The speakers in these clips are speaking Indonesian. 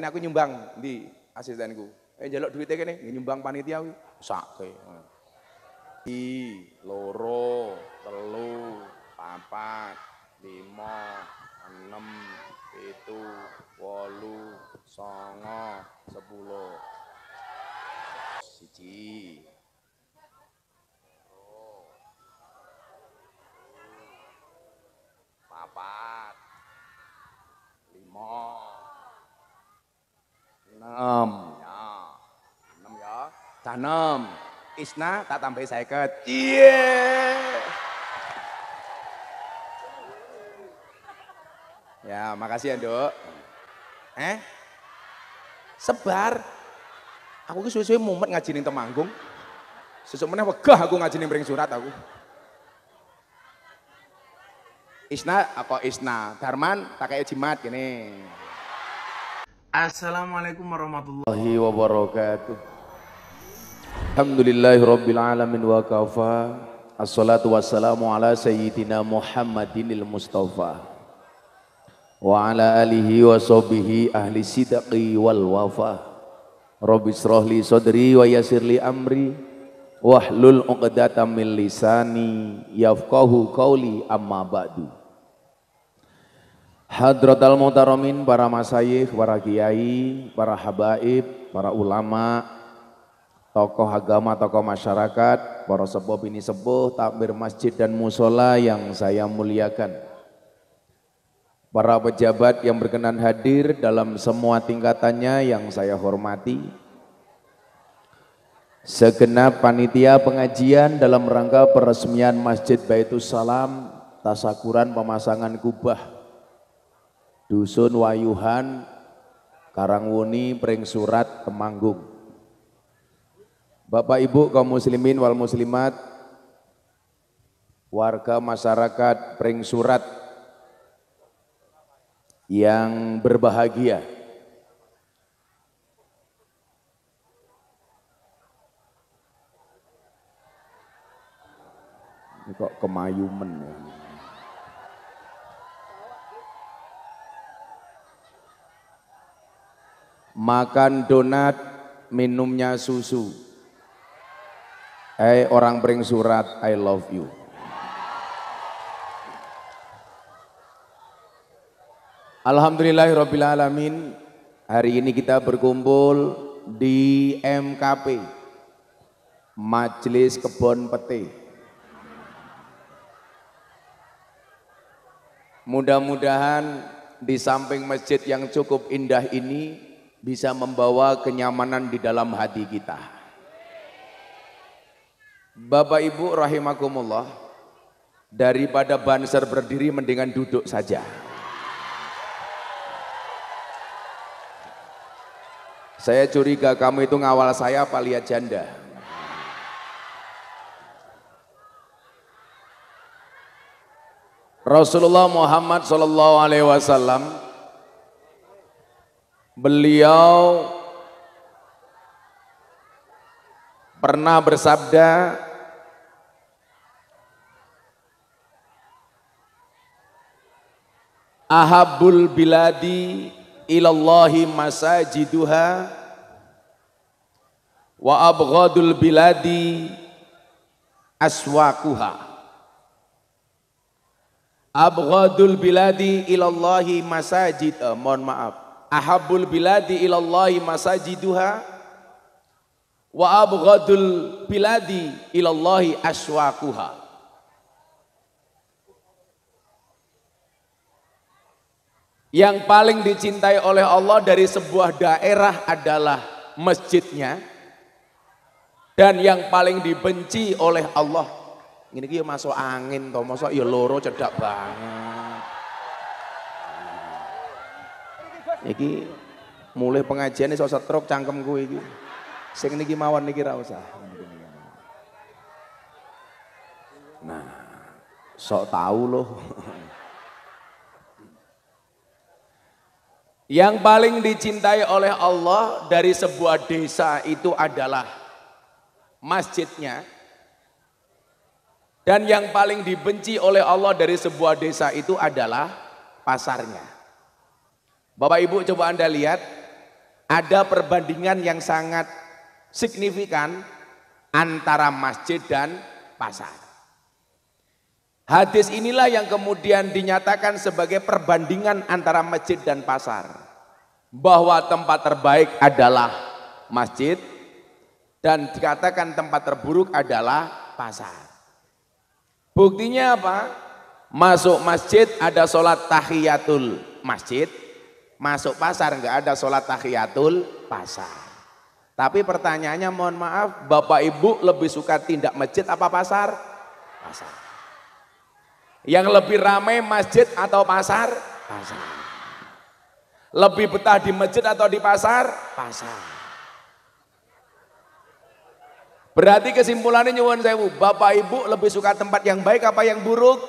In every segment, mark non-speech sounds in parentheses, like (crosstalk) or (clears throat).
kena aku nyumbang di asistenku. Eh jaluk duitnya kene nyumbang panitia aku. Sake. Di loro, telu, papat, lima, enam, itu walu songo, sepuluh. Siji, papat lima enam ya enam ya Tanam, Isna tak tambah saya iya yeah. ya makasih ya dok eh sebar aku ki suwe-suwe mumet ngaji ning Temanggung sesuk meneh wegah aku ngaji ning surat aku Isna apa Isna Darman tak kayak jimat gini Assalamualaikum warahmatullahi wabarakatuh. Alhamdulillahi rabbil alamin wa kafa. Assalatu wassalamu ala sayyidina Muhammadinil Mustafa wa ala alihi wa sahbihi ahli sidqi wal wafa. Rabbi srahli sadri wa yassirli amri wahlul 'uqdatam min lisani yafqahu qawli amma ba'du. Al Mutaromin, para masayih, para kiai, para habaib, para ulama, tokoh agama, tokoh masyarakat, para sepuh bini sepuh, takbir masjid dan musola yang saya muliakan. Para pejabat yang berkenan hadir dalam semua tingkatannya yang saya hormati. Segenap panitia pengajian dalam rangka peresmian Masjid Ba'itus Salam, tasakuran pemasangan kubah Dusun Wayuhan Karangwuni Pring Surat Temanggung. Bapak Ibu kaum muslimin wal muslimat warga masyarakat Pring Surat yang berbahagia. Ini kok kemayumen ya. makan donat, minumnya susu. Eh orang bring surat, I love you. Alhamdulillahirrabbilalamin Hari ini kita berkumpul di MKP Majelis Kebon Pete Mudah-mudahan di samping masjid yang cukup indah ini bisa membawa kenyamanan di dalam hati kita. Bapak Ibu rahimakumullah, daripada banser berdiri mendingan duduk saja. Saya curiga kamu itu ngawal saya apa lihat janda. Rasulullah Muhammad Sallallahu Alaihi Wasallam Beliau pernah bersabda Ahabul biladi ilallahi masajiduha wa abghadul biladi aswakuha abghadul biladi ilallahi masajid eh, mohon maaf ahabbul biladi ilallahi masajiduha wa abghadul biladi ilallahi aswaquha yang paling dicintai oleh Allah dari sebuah daerah adalah masjidnya dan yang paling dibenci oleh Allah ini masuk angin toh masuk ya loro cedak banget Iki mulai pengajian iso setruk cangkemku iki. Sing niki mawon niki ra usah. Nah, sok tahu loh. Yang paling dicintai oleh Allah dari sebuah desa itu adalah masjidnya. Dan yang paling dibenci oleh Allah dari sebuah desa itu adalah pasarnya. Bapak Ibu coba Anda lihat ada perbandingan yang sangat signifikan antara masjid dan pasar. Hadis inilah yang kemudian dinyatakan sebagai perbandingan antara masjid dan pasar. Bahwa tempat terbaik adalah masjid dan dikatakan tempat terburuk adalah pasar. Buktinya apa? Masuk masjid ada sholat tahiyatul masjid, Masuk pasar nggak ada sholat tahiyatul pasar. Tapi pertanyaannya mohon maaf, Bapak Ibu lebih suka tindak masjid apa pasar? Pasar. Yang lebih ramai masjid atau pasar? Pasar. Lebih betah di masjid atau di pasar? Pasar. Berarti kesimpulannya nyuwun sewu, Bapak Ibu lebih suka tempat yang baik apa yang buruk?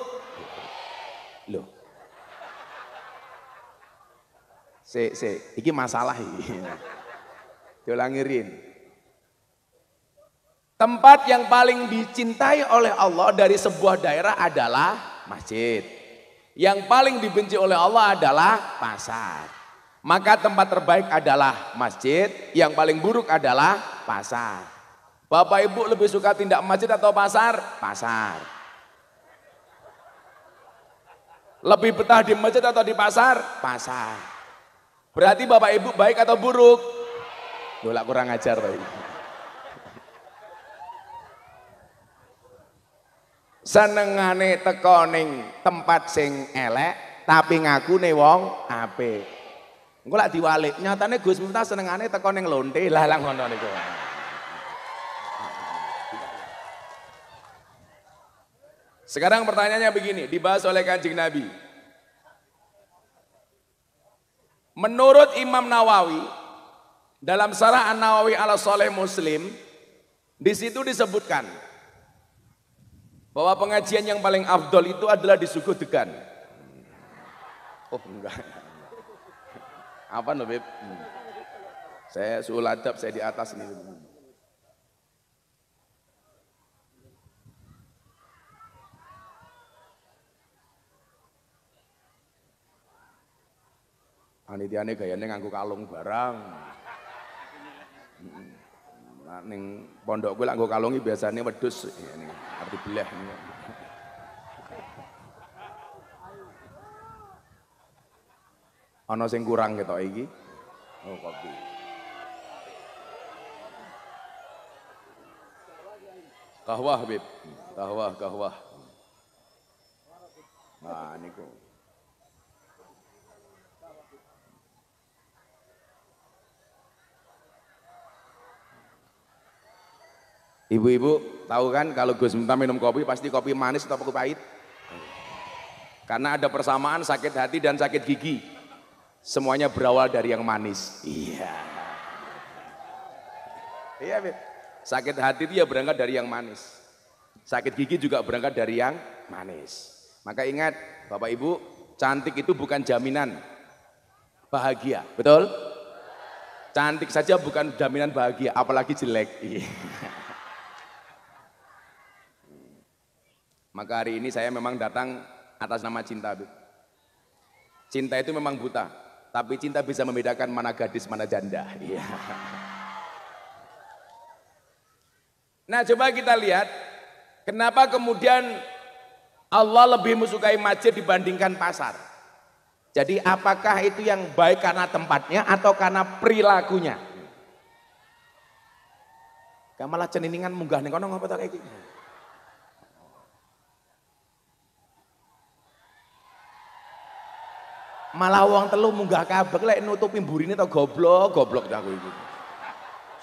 Si, si, ini masalah ini. Tempat yang paling dicintai oleh Allah dari sebuah daerah adalah masjid. Yang paling dibenci oleh Allah adalah pasar. Maka tempat terbaik adalah masjid, yang paling buruk adalah pasar. Bapak Ibu lebih suka tindak masjid atau pasar? Pasar. Lebih betah di masjid atau di pasar? Pasar. Berarti Bapak Ibu baik atau buruk? Gula kurang ajar tadi. Ibu. Senengane teko ning tempat sing elek tapi ngaku ne wong ape. Engko lak diwalik, nyatane Gus Miftah senengane teko ning lonte. Lah lah ngono niku. Sekarang pertanyaannya begini, dibahas oleh Kanjeng Nabi. Menurut Imam Nawawi, dalam Sarah An Nawawi ala Soleh Muslim, di situ disebutkan bahwa pengajian yang paling afdol itu adalah di suku Oh enggak. Apa Nobib? Hmm. Saya suladap, saya di atas nih. Panitiane gayane nganggo kalung barang. Nah, ning pondok kuwi lak nggo kalungi biasane wedhus ngene, arti belah. Ana sing kurang ketok iki. Oh, kopi. Kahwah, Habib. Kahwah, kahwah. Nah, niku. Ibu-ibu tahu kan kalau Gus Miftah minum kopi pasti kopi manis atau kopi pahit? Karena ada persamaan sakit hati dan sakit gigi. Semuanya berawal dari yang manis. Iya. Iya, Beb. Sakit hati itu ya berangkat dari yang manis. Sakit gigi juga berangkat dari yang manis. Maka ingat, Bapak Ibu, cantik itu bukan jaminan bahagia, betul? Cantik saja bukan jaminan bahagia, apalagi jelek. Iya. Maka hari ini saya memang datang atas nama cinta. Cinta itu memang buta, tapi cinta bisa membedakan mana gadis mana janda. (laughs) Iya. Nah, coba kita lihat kenapa kemudian Allah lebih menyukai masjid dibandingkan pasar. Jadi apakah itu yang baik karena tempatnya atau karena perilakunya? Kamu ceningan munggah nih kono ngopo kayak gitu. Malah wong telu munggah kabek lek nutupi mburine to goblok, goblok aku iki.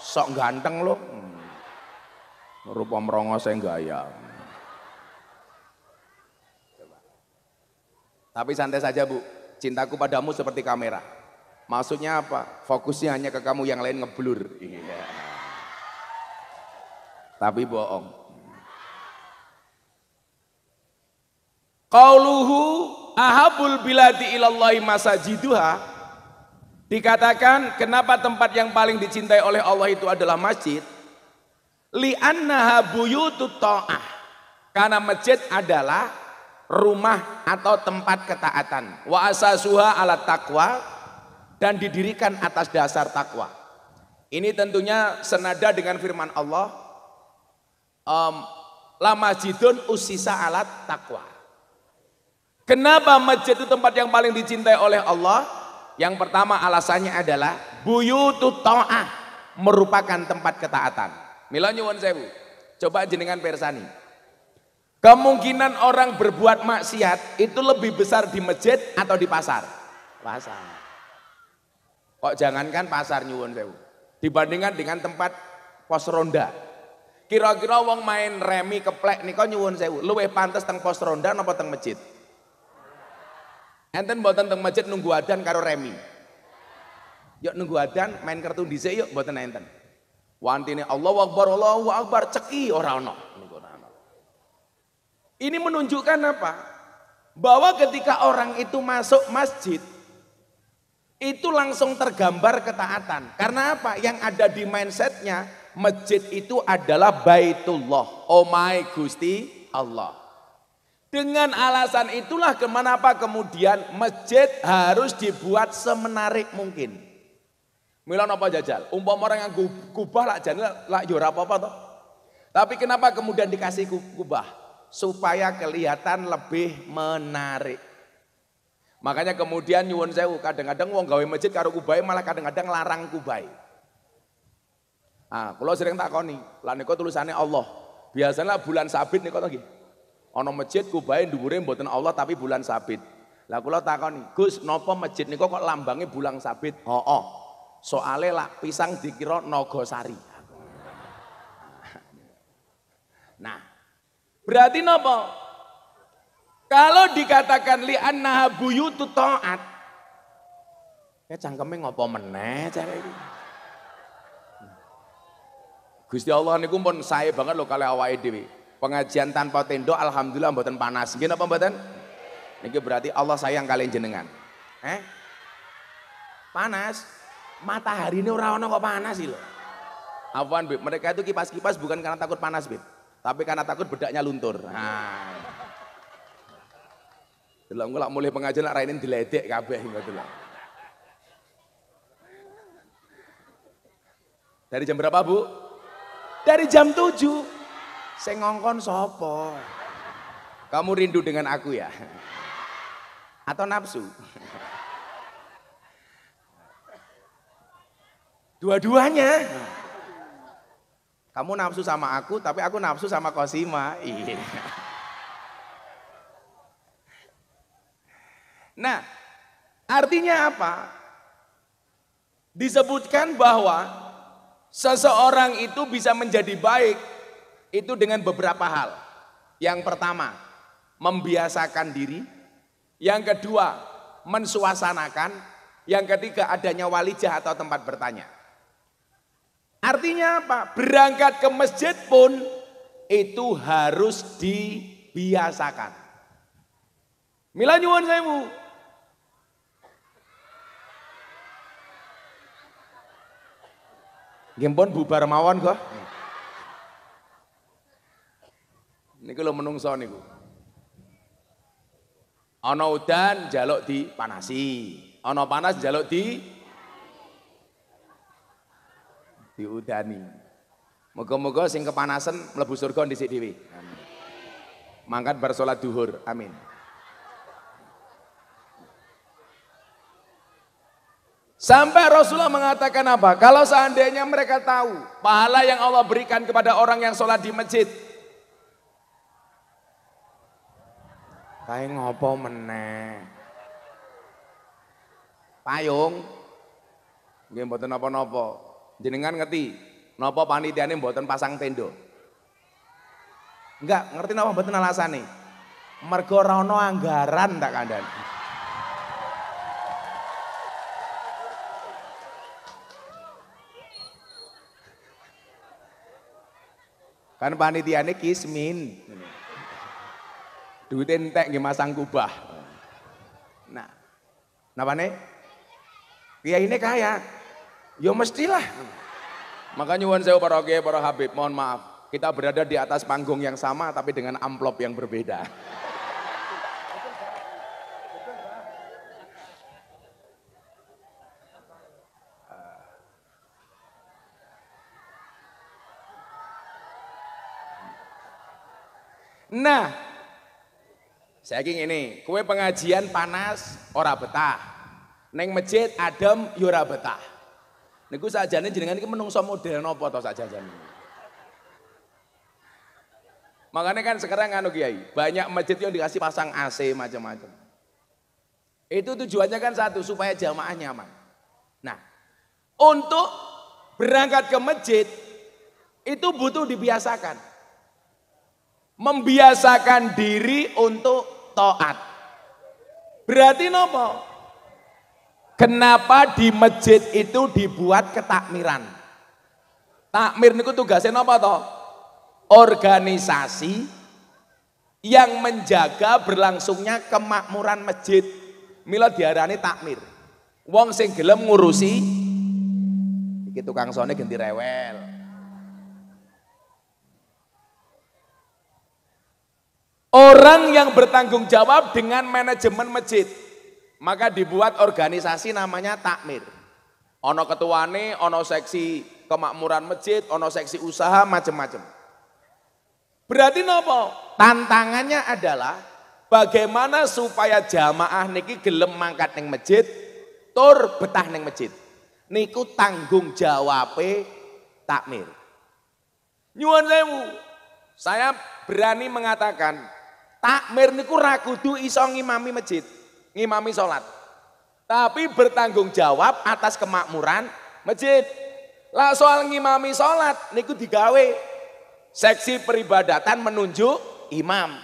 Sok ganteng lo. Hmm. Rupa merongo sing gaya. Tapi santai saja bu, cintaku padamu seperti kamera. Maksudnya apa? Fokusnya hanya ke kamu yang lain ngeblur. Iya. Tapi bohong. Kauluhu hmm. Ahabul biladi ilallahi masajiduha dikatakan kenapa tempat yang paling dicintai oleh Allah itu adalah masjid? Li'annaha buyutu ta'ah. Karena masjid adalah rumah atau tempat ketaatan. Wa asasuha ala taqwa dan didirikan atas dasar takwa. Ini tentunya senada dengan firman Allah. Um, La masjidun usisa alat takwa. Kenapa masjid itu tempat yang paling dicintai oleh Allah? Yang pertama alasannya adalah buyutu ta'ah merupakan tempat ketaatan. Mila nyuwun sewu. Coba jenengan persani. Kemungkinan orang berbuat maksiat itu lebih besar di masjid atau di pasar? Pasar. Kok jangankan pasar nyuwun sewu. Dibandingkan dengan tempat pos ronda. Kira-kira wong main remi keplek nih kok nyuwun sewu. Luwih pantas teng pos ronda napa teng masjid? Enten buatan teng masjid nunggu adan karo remi. Yuk nunggu adan main kartu dice yuk buatan enten. Wantine Allah wabar Allah wabar ceki orang no. Ini menunjukkan apa? Bahwa ketika orang itu masuk masjid itu langsung tergambar ketaatan. Karena apa? Yang ada di mindsetnya masjid itu adalah baitullah. Oh my gusti Allah. Dengan alasan itulah kenapa kemudian masjid harus dibuat semenarik mungkin. Mila apa jajal? Umpama orang yang kubah lah jajal lah yo apa-apa toh. Tapi kenapa kemudian dikasih kubah? Supaya kelihatan lebih menarik. Makanya kemudian nyuwun sewu kadang-kadang wong gawe masjid karo kubai malah kadang-kadang larang kubai. Ah, kalau sering tak koni, lah niko tulisannya Allah. Biasanya bulan sabit niko lagi. Gitu. Ana masjid kubahe dhuwure mboten Allah tapi bulan sabit. Lah kula takoni, Gus, napa masjid niku kok lambange bulan sabit? Heeh. Oh, oh. Soale lak pisang dikira Nagasari. Nah, berarti napa? Kalau dikatakan li'annaha buyutu ta'at. Ya cangkeme ngopo meneh cara iki. Gusti Allah niku pun sae banget lho kali awake dhewe. Pengajian tanpa tendo alhamdulillah mboten panas. Nggih napa mboten? Niki berarti Allah sayang kalian jenengan. Eh? Panas. Matahari ini orang kok panas sih loh. Afwan, Bib. Mereka itu kipas-kipas bukan karena takut panas, Bib. Tapi karena takut bedaknya luntur. Nah. Delok engko lak pengajian lak raine diledek kabeh hingga delok. Dari jam berapa, Bu? Dari jam 7. Sing ngongkon sopo? Kamu rindu dengan aku ya? Atau nafsu? Dua-duanya. Kamu nafsu sama aku, tapi aku nafsu sama Kosima. Iya. Nah, artinya apa? Disebutkan bahwa seseorang itu bisa menjadi baik itu dengan beberapa hal. Yang pertama, membiasakan diri. Yang kedua, mensuasanakan. Yang ketiga, adanya walijah atau tempat bertanya. Artinya apa? Berangkat ke masjid pun itu harus dibiasakan. Mila nyuwun bu. Gimpun bubar mawon kok. Niku lo menungso niku. Ana udan jaluk dipanasi. Ana panas jaluk di diudani. Moga-moga sing kepanasan mlebu surga dhisik dhewe. Amin. Mangkat bar salat duhur. Amin. Sampai Rasulullah mengatakan apa? Kalau seandainya mereka tahu pahala yang Allah berikan kepada orang yang sholat di masjid, Kae ngopo meneh? Payung. Nggih mboten napa-napa. Jenengan ngerti napa panitiane mboten pasang tenda? Enggak, ngerti napa mboten alasane? Mergo ora ana anggaran tak kandhani. Kan panitiane kismin. Duit entek nggih masang kubah. Nah. Napa nih? Dia ini kaya. yo ya mestilah. Makanya nyuwun saya para kiai, para habib, mohon maaf. Kita berada di atas panggung yang sama tapi dengan amplop yang berbeda. Nah, saya ingin ini, kue pengajian panas ora betah. Neng masjid adem yura ya betah. Niku nih jenengan ini menungso model atau saja sajane? Makanya kan sekarang anu kiai, banyak masjid yang dikasih pasang AC macam-macam. Itu tujuannya kan satu supaya jamaah nyaman. Nah, untuk berangkat ke masjid itu butuh dibiasakan. Membiasakan diri untuk taat. Berarti nopo? Kenapa di masjid itu dibuat ketakmiran? Takmir niku tugasnya nopo to? Organisasi yang menjaga berlangsungnya kemakmuran masjid. Mila diarani takmir. Wong sing gelem ngurusi iki tukang sone ganti rewel. Orang yang bertanggung jawab dengan manajemen masjid. Maka dibuat organisasi namanya takmir. Ono ketuane, ono seksi kemakmuran masjid, ono seksi usaha, macam-macam. Berarti nopo? Tantangannya adalah bagaimana supaya jamaah niki gelem mangkat neng masjid, tur betah neng masjid. Niku tanggung jawab takmir. Nyuwun saya berani mengatakan Takmir niku ra kudu iso ngimami masjid, ngimami salat. Tapi bertanggung jawab atas kemakmuran masjid. Lah soal ngimami salat niku digawe seksi peribadatan menunjuk imam.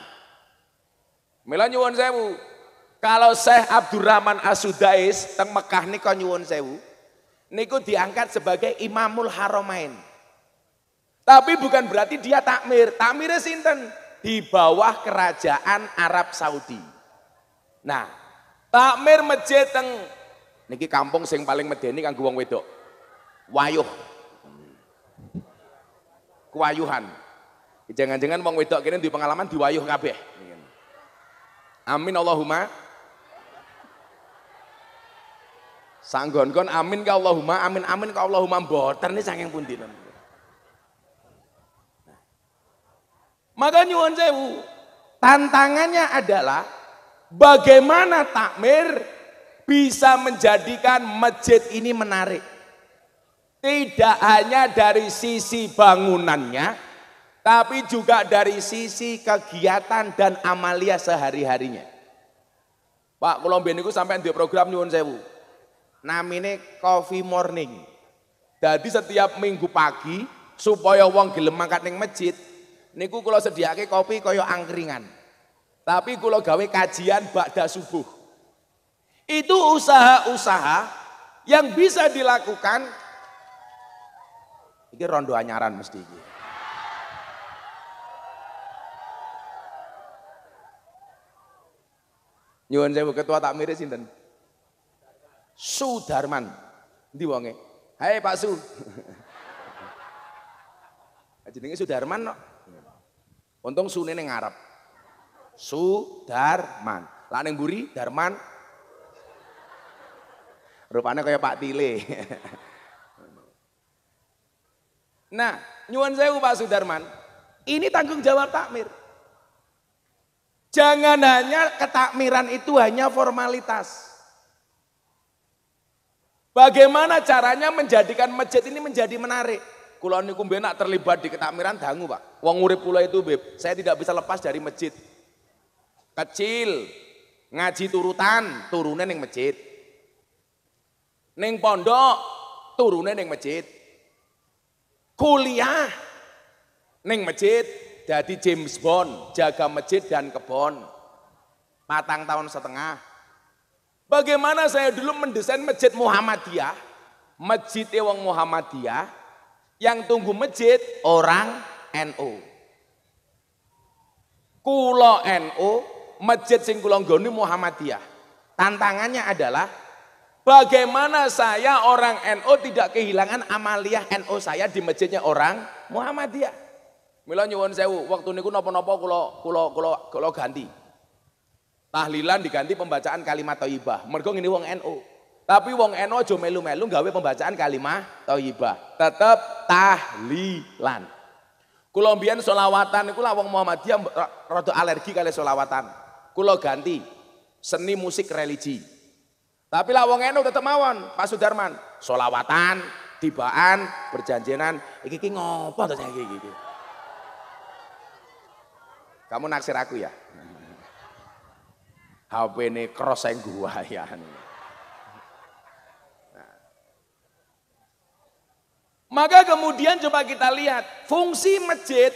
Mila nyuwun sewu. Kalau Syekh Abdurrahman Asudais teng Mekah niku nyuwun sewu, niku diangkat sebagai Imamul Haramain. Tapi bukan berarti dia takmir. Takmirnya sinten? di bawah kerajaan Arab Saudi. Nah, takmir masjid teng niki kampung sing paling medeni kanggo wong wedok. Wayuh. Kuwayuhan. Jangan-jangan wong wedok kene di pengalaman diwayuh kabeh. Amin Allahumma. Sanggon kon amin ka Allahumma, amin amin ka Allahumma mboten ni saking pundi Maka nyuwun sewu, tantangannya adalah bagaimana takmir bisa menjadikan masjid ini menarik. Tidak hanya dari sisi bangunannya, tapi juga dari sisi kegiatan dan amalia sehari-harinya. Pak, kalau itu sampai di program nyuwun sewu. Namine coffee morning. Jadi setiap minggu pagi supaya wong gelem mangkat ning masjid, niku kalau sediake kopi koyo angkringan. Tapi kalau gawe kajian bakda subuh. Itu usaha-usaha yang bisa dilakukan Ini rondo anyaran mesti iki. Nyuwun sewu ketua tak mirisin sinten? Sudarman. Ndi wonge? Hai Pak Su. (laughs) Jenenge Sudarman kok. No. Untung sune ning ngarep. Sudarman. Lah ning buri Darman. Rupanya kayak Pak Tile. (laughs) nah, nyuwun sewu Pak Sudarman. Ini tanggung jawab takmir. Jangan hanya ketakmiran itu hanya formalitas. Bagaimana caranya menjadikan masjid ini menjadi menarik? Kulon niku nak terlibat di ketakmiran dangu, Pak. Wong urip kula itu, Beb, saya tidak bisa lepas dari masjid. Kecil, ngaji turutan, turunan yang masjid. neng pondok, turunan yang masjid. Kuliah neng masjid, jadi James Bond, jaga masjid dan kebon. Patang tahun setengah. Bagaimana saya dulu mendesain masjid Muhammadiyah, masjid ewang Muhammadiyah, yang tunggu masjid orang NU. Kulo NU, masjid sing goni nggone Muhammadiyah. Tantangannya adalah bagaimana saya orang NU tidak kehilangan amaliyah NU saya di masjidnya orang Muhammadiyah. Mila nyuwun sewu, waktu niku napa-napa kula kula kula kula ganti. Tahlilan diganti pembacaan kalimat thayyibah. Mergo ngene wong NU. NO. Tapi wong NU NO aja melu-melu gawe pembacaan kalimat thayyibah. tetap tahlilan. Kulombian solawatan, kula wong Muhammadiyah rada alergi kali solawatan, Kula ganti seni musik religi. Tapi lah wong eno tetep mawon, Pak Sudarman. solawatan, tibaan, perjanjianan, iki iki ngopo to saiki iki. Kamu naksir aku ya? HP (laughs) ini cross yang gua ya. Anu. Maka kemudian coba kita lihat fungsi masjid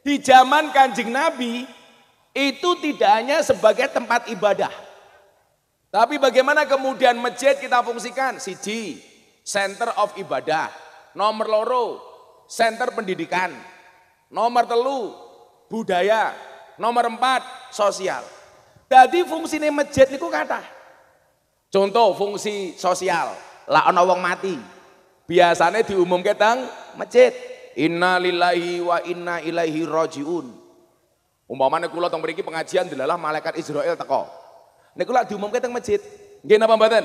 di zaman kanjeng Nabi itu tidak hanya sebagai tempat ibadah. Tapi bagaimana kemudian masjid kita fungsikan? Siji, center of ibadah. Nomor loro, center pendidikan. Nomor telu, budaya. Nomor empat, sosial. Jadi fungsi ini masjid itu kata. Contoh fungsi sosial, lah ono wong mati, Biasanya diumumkan tang masjid. Inna lillahi wa inna ilaihi rojiun. umpamanya kula tong mriki pengajian dilalah malaikat Israel teko. ini lak diumumkan teng masjid. Nggih apa mboten?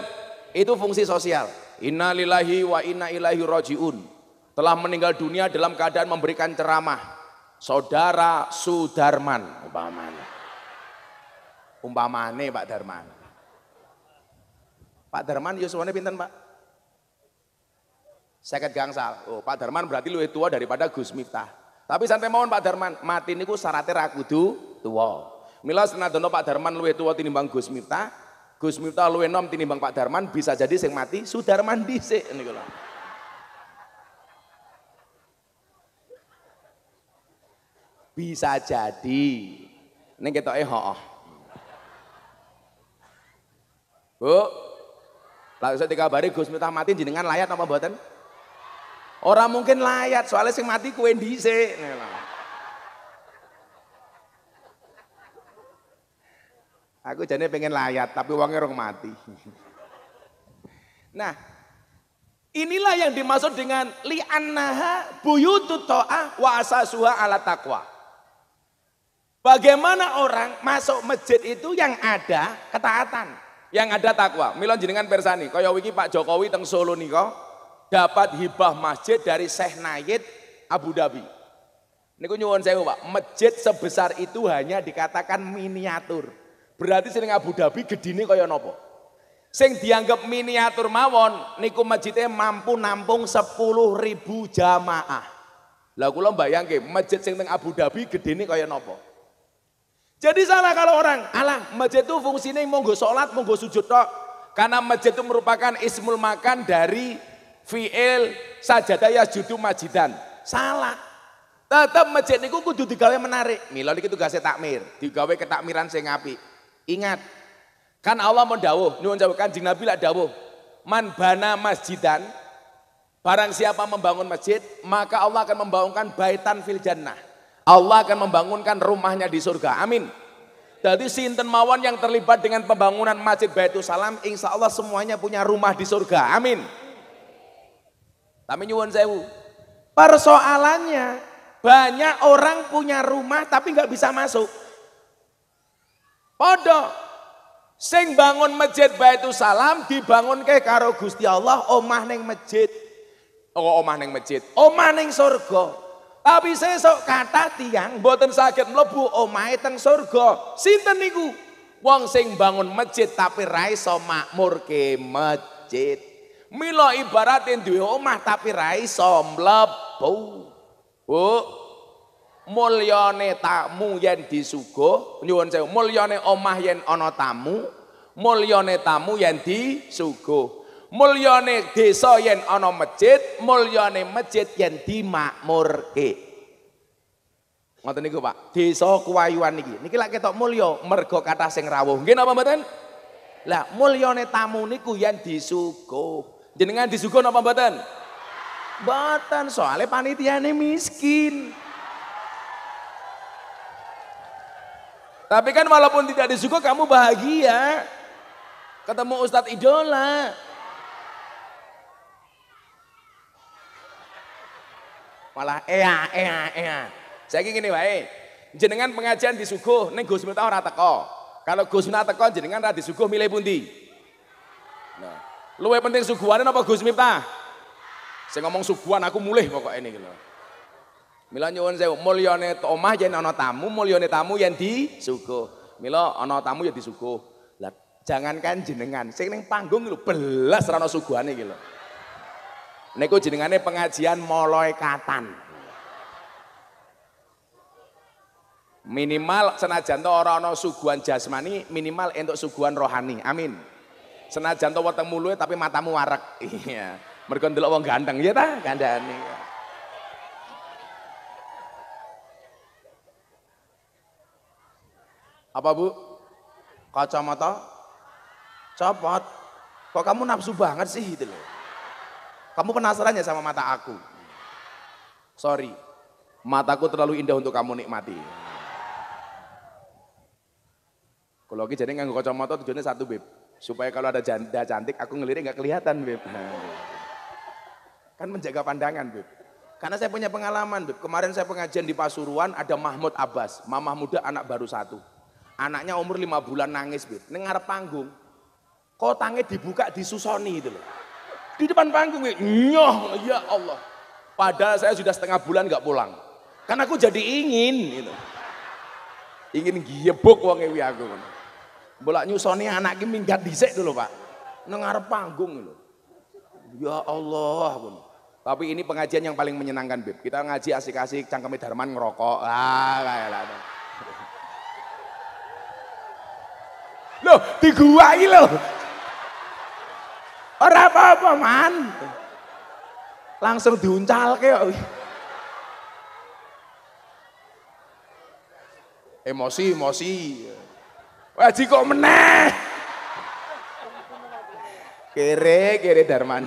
Itu fungsi sosial. Inna lillahi wa inna ilaihi rojiun. Telah meninggal dunia dalam keadaan memberikan ceramah. Saudara Sudarman umpamanya umpamanya Pak Darman. Pak Darman yuswane ya pinten, Pak? Seket gangsal. Oh, Pak Darman berarti lebih tua daripada Gus Miftah. Tapi santai mohon Pak Darman, mati niku syaratnya rakudu tua. Mila senadono Pak Darman lebih tua tinimbang Gus Miftah. Gus Miftah lebih nom tinimbang Pak Darman bisa jadi sing mati Sudarman dhisik ini kalau. Bisa jadi. kita eh hooh. Bu, lalu saya dikabari Gus Miftah mati jenengan layat apa buatan? Orang mungkin layat soalnya sing mati kue dice. Aku jadi pengen layat tapi uangnya orang mati. Nah, inilah yang dimaksud dengan li annaha buyutu toah wa asasuha ala taqwa. Bagaimana orang masuk masjid itu yang ada ketaatan, yang ada takwa. Milon jenengan persani, kaya wiki Pak Jokowi teng Solo niko, dapat hibah masjid dari Syekh Nayid Abu Dhabi. Niku nyuwun saya Pak, masjid sebesar itu hanya dikatakan miniatur. Berarti sering Abu Dhabi gedine kaya nopo. Sing dianggap miniatur mawon niku masjidnya mampu nampung 10.000 jamaah. Lah kula mbayangke masjid sing teng Abu Dhabi ini kaya nopo. Jadi salah kalau orang, alah masjid itu fungsinya monggo sholat, monggo sujud tok. Karena masjid itu merupakan ismul makan dari Fi'il saya yasjudu majidan. Salah. Tetap masjid niku kudu digawe menarik. milo Mila niki tugasnya takmir, digawe ketakmiran saya ngapi Ingat, kan Allah mendawuh, nyuwun jawab Kanjeng Nabi lak dawuh. Man bana masjidan, barang siapa membangun masjid, maka Allah akan membangunkan baitan fil jannah. Allah akan membangunkan rumahnya di surga. Amin. Jadi sinten mawon yang terlibat dengan pembangunan Masjid Baitul Salam, insya Allah semuanya punya rumah di surga. Amin. Tapi nyuwun sewu. Persoalannya banyak orang punya rumah tapi nggak bisa masuk. Podo sing bangun masjid Baitul Salam dibangun ke karo Gusti Allah omah neng masjid. Oh omah neng masjid, omah neng surga. Tapi saya sok kata tiang boten sakit melebu omah teng surga. Sinten niku? Wong sing bangun masjid tapi ra makmur ke masjid. Mila ibaratin duwe omah tapi ra iso mlebu. Bu, mulyane tamu yen disuguh, nyuwun sewu, mulyane omah yen ana tamu, mulyane tamu yen disuguh. Mulyane desa yen ana masjid, mulyane masjid yen dimakmurke. Ngoten niku, Pak. Desa kuwayuan niki. Niki lak ketok mulya mergo kata sing rawuh. Nggih napa mboten? Lah mulyane tamu niku yen disuguh. Jenengan disukun apa mboten? Mboten, soalnya panitiane miskin. Tapi kan walaupun tidak disukun kamu bahagia. Ketemu Ustadz Idola. Malah ea ea ea. Saya ingin ini, baik. Jenengan pengajian disuguh Neng Gus Miftah orang teko. Kalau Gus Miftah teko jenengan ra disuguh milih pundi? Nah. Luwe penting suguhane apa Gus Miftah? Saya ngomong suguhan aku mulih pokok ini gitu. Mila nyuwun saya mulyane omah yen ana tamu, mulyane tamu di suguh. Mila ana tamu ya disuguh. Lah jangankan jenengan, sing ning panggung lho belas ra ana suguhane iki lho. Niku jenengane pengajian moloe katan. Minimal senajan to ora ana suguhan jasmani, minimal entuk suguhan rohani. Amin. Senajan to weteng mulu ya, tapi matamu warak. (laughs) Iya. Mergo ndelok wong ganteng ya ta kandhane. Apa Bu? Kacamata copot. Kok kamu nafsu banget sih itu loh. Kamu penasaran ya sama mata aku? Sorry, mataku terlalu indah untuk kamu nikmati. Kalau lagi jadi nggak kacamata tujuannya satu beb, Supaya kalau ada janda cantik aku ngelirik nggak kelihatan Beb. Nah, gitu. kan menjaga pandangan Beb. Karena saya punya pengalaman Beb. Kemarin saya pengajian di Pasuruan ada Mahmud Abbas. Mamah muda anak baru satu. Anaknya umur lima bulan nangis Beb. Nengar panggung, panggung. Kotangnya dibuka di Susoni itu loh. Di depan panggung Beb. Nyoh ya Allah. Padahal saya sudah setengah bulan nggak pulang. Karena aku jadi ingin gitu. Ingin giebuk wangi ewi Bolak nyusoni anak ki minggat dhisik dulu, Pak. Nang arep panggung lho. Ya Allah, Tapi ini pengajian yang paling menyenangkan, Bib. Kita ngaji asik-asik, cangkeme Darman ngerokok. Ah, lah, lah. Loh, di gua iki lho. Ora apa-apa, Man. Langsung diuncal Emosi, Emosi, emosi. Wajib kok meneh. Kere, kere Darman.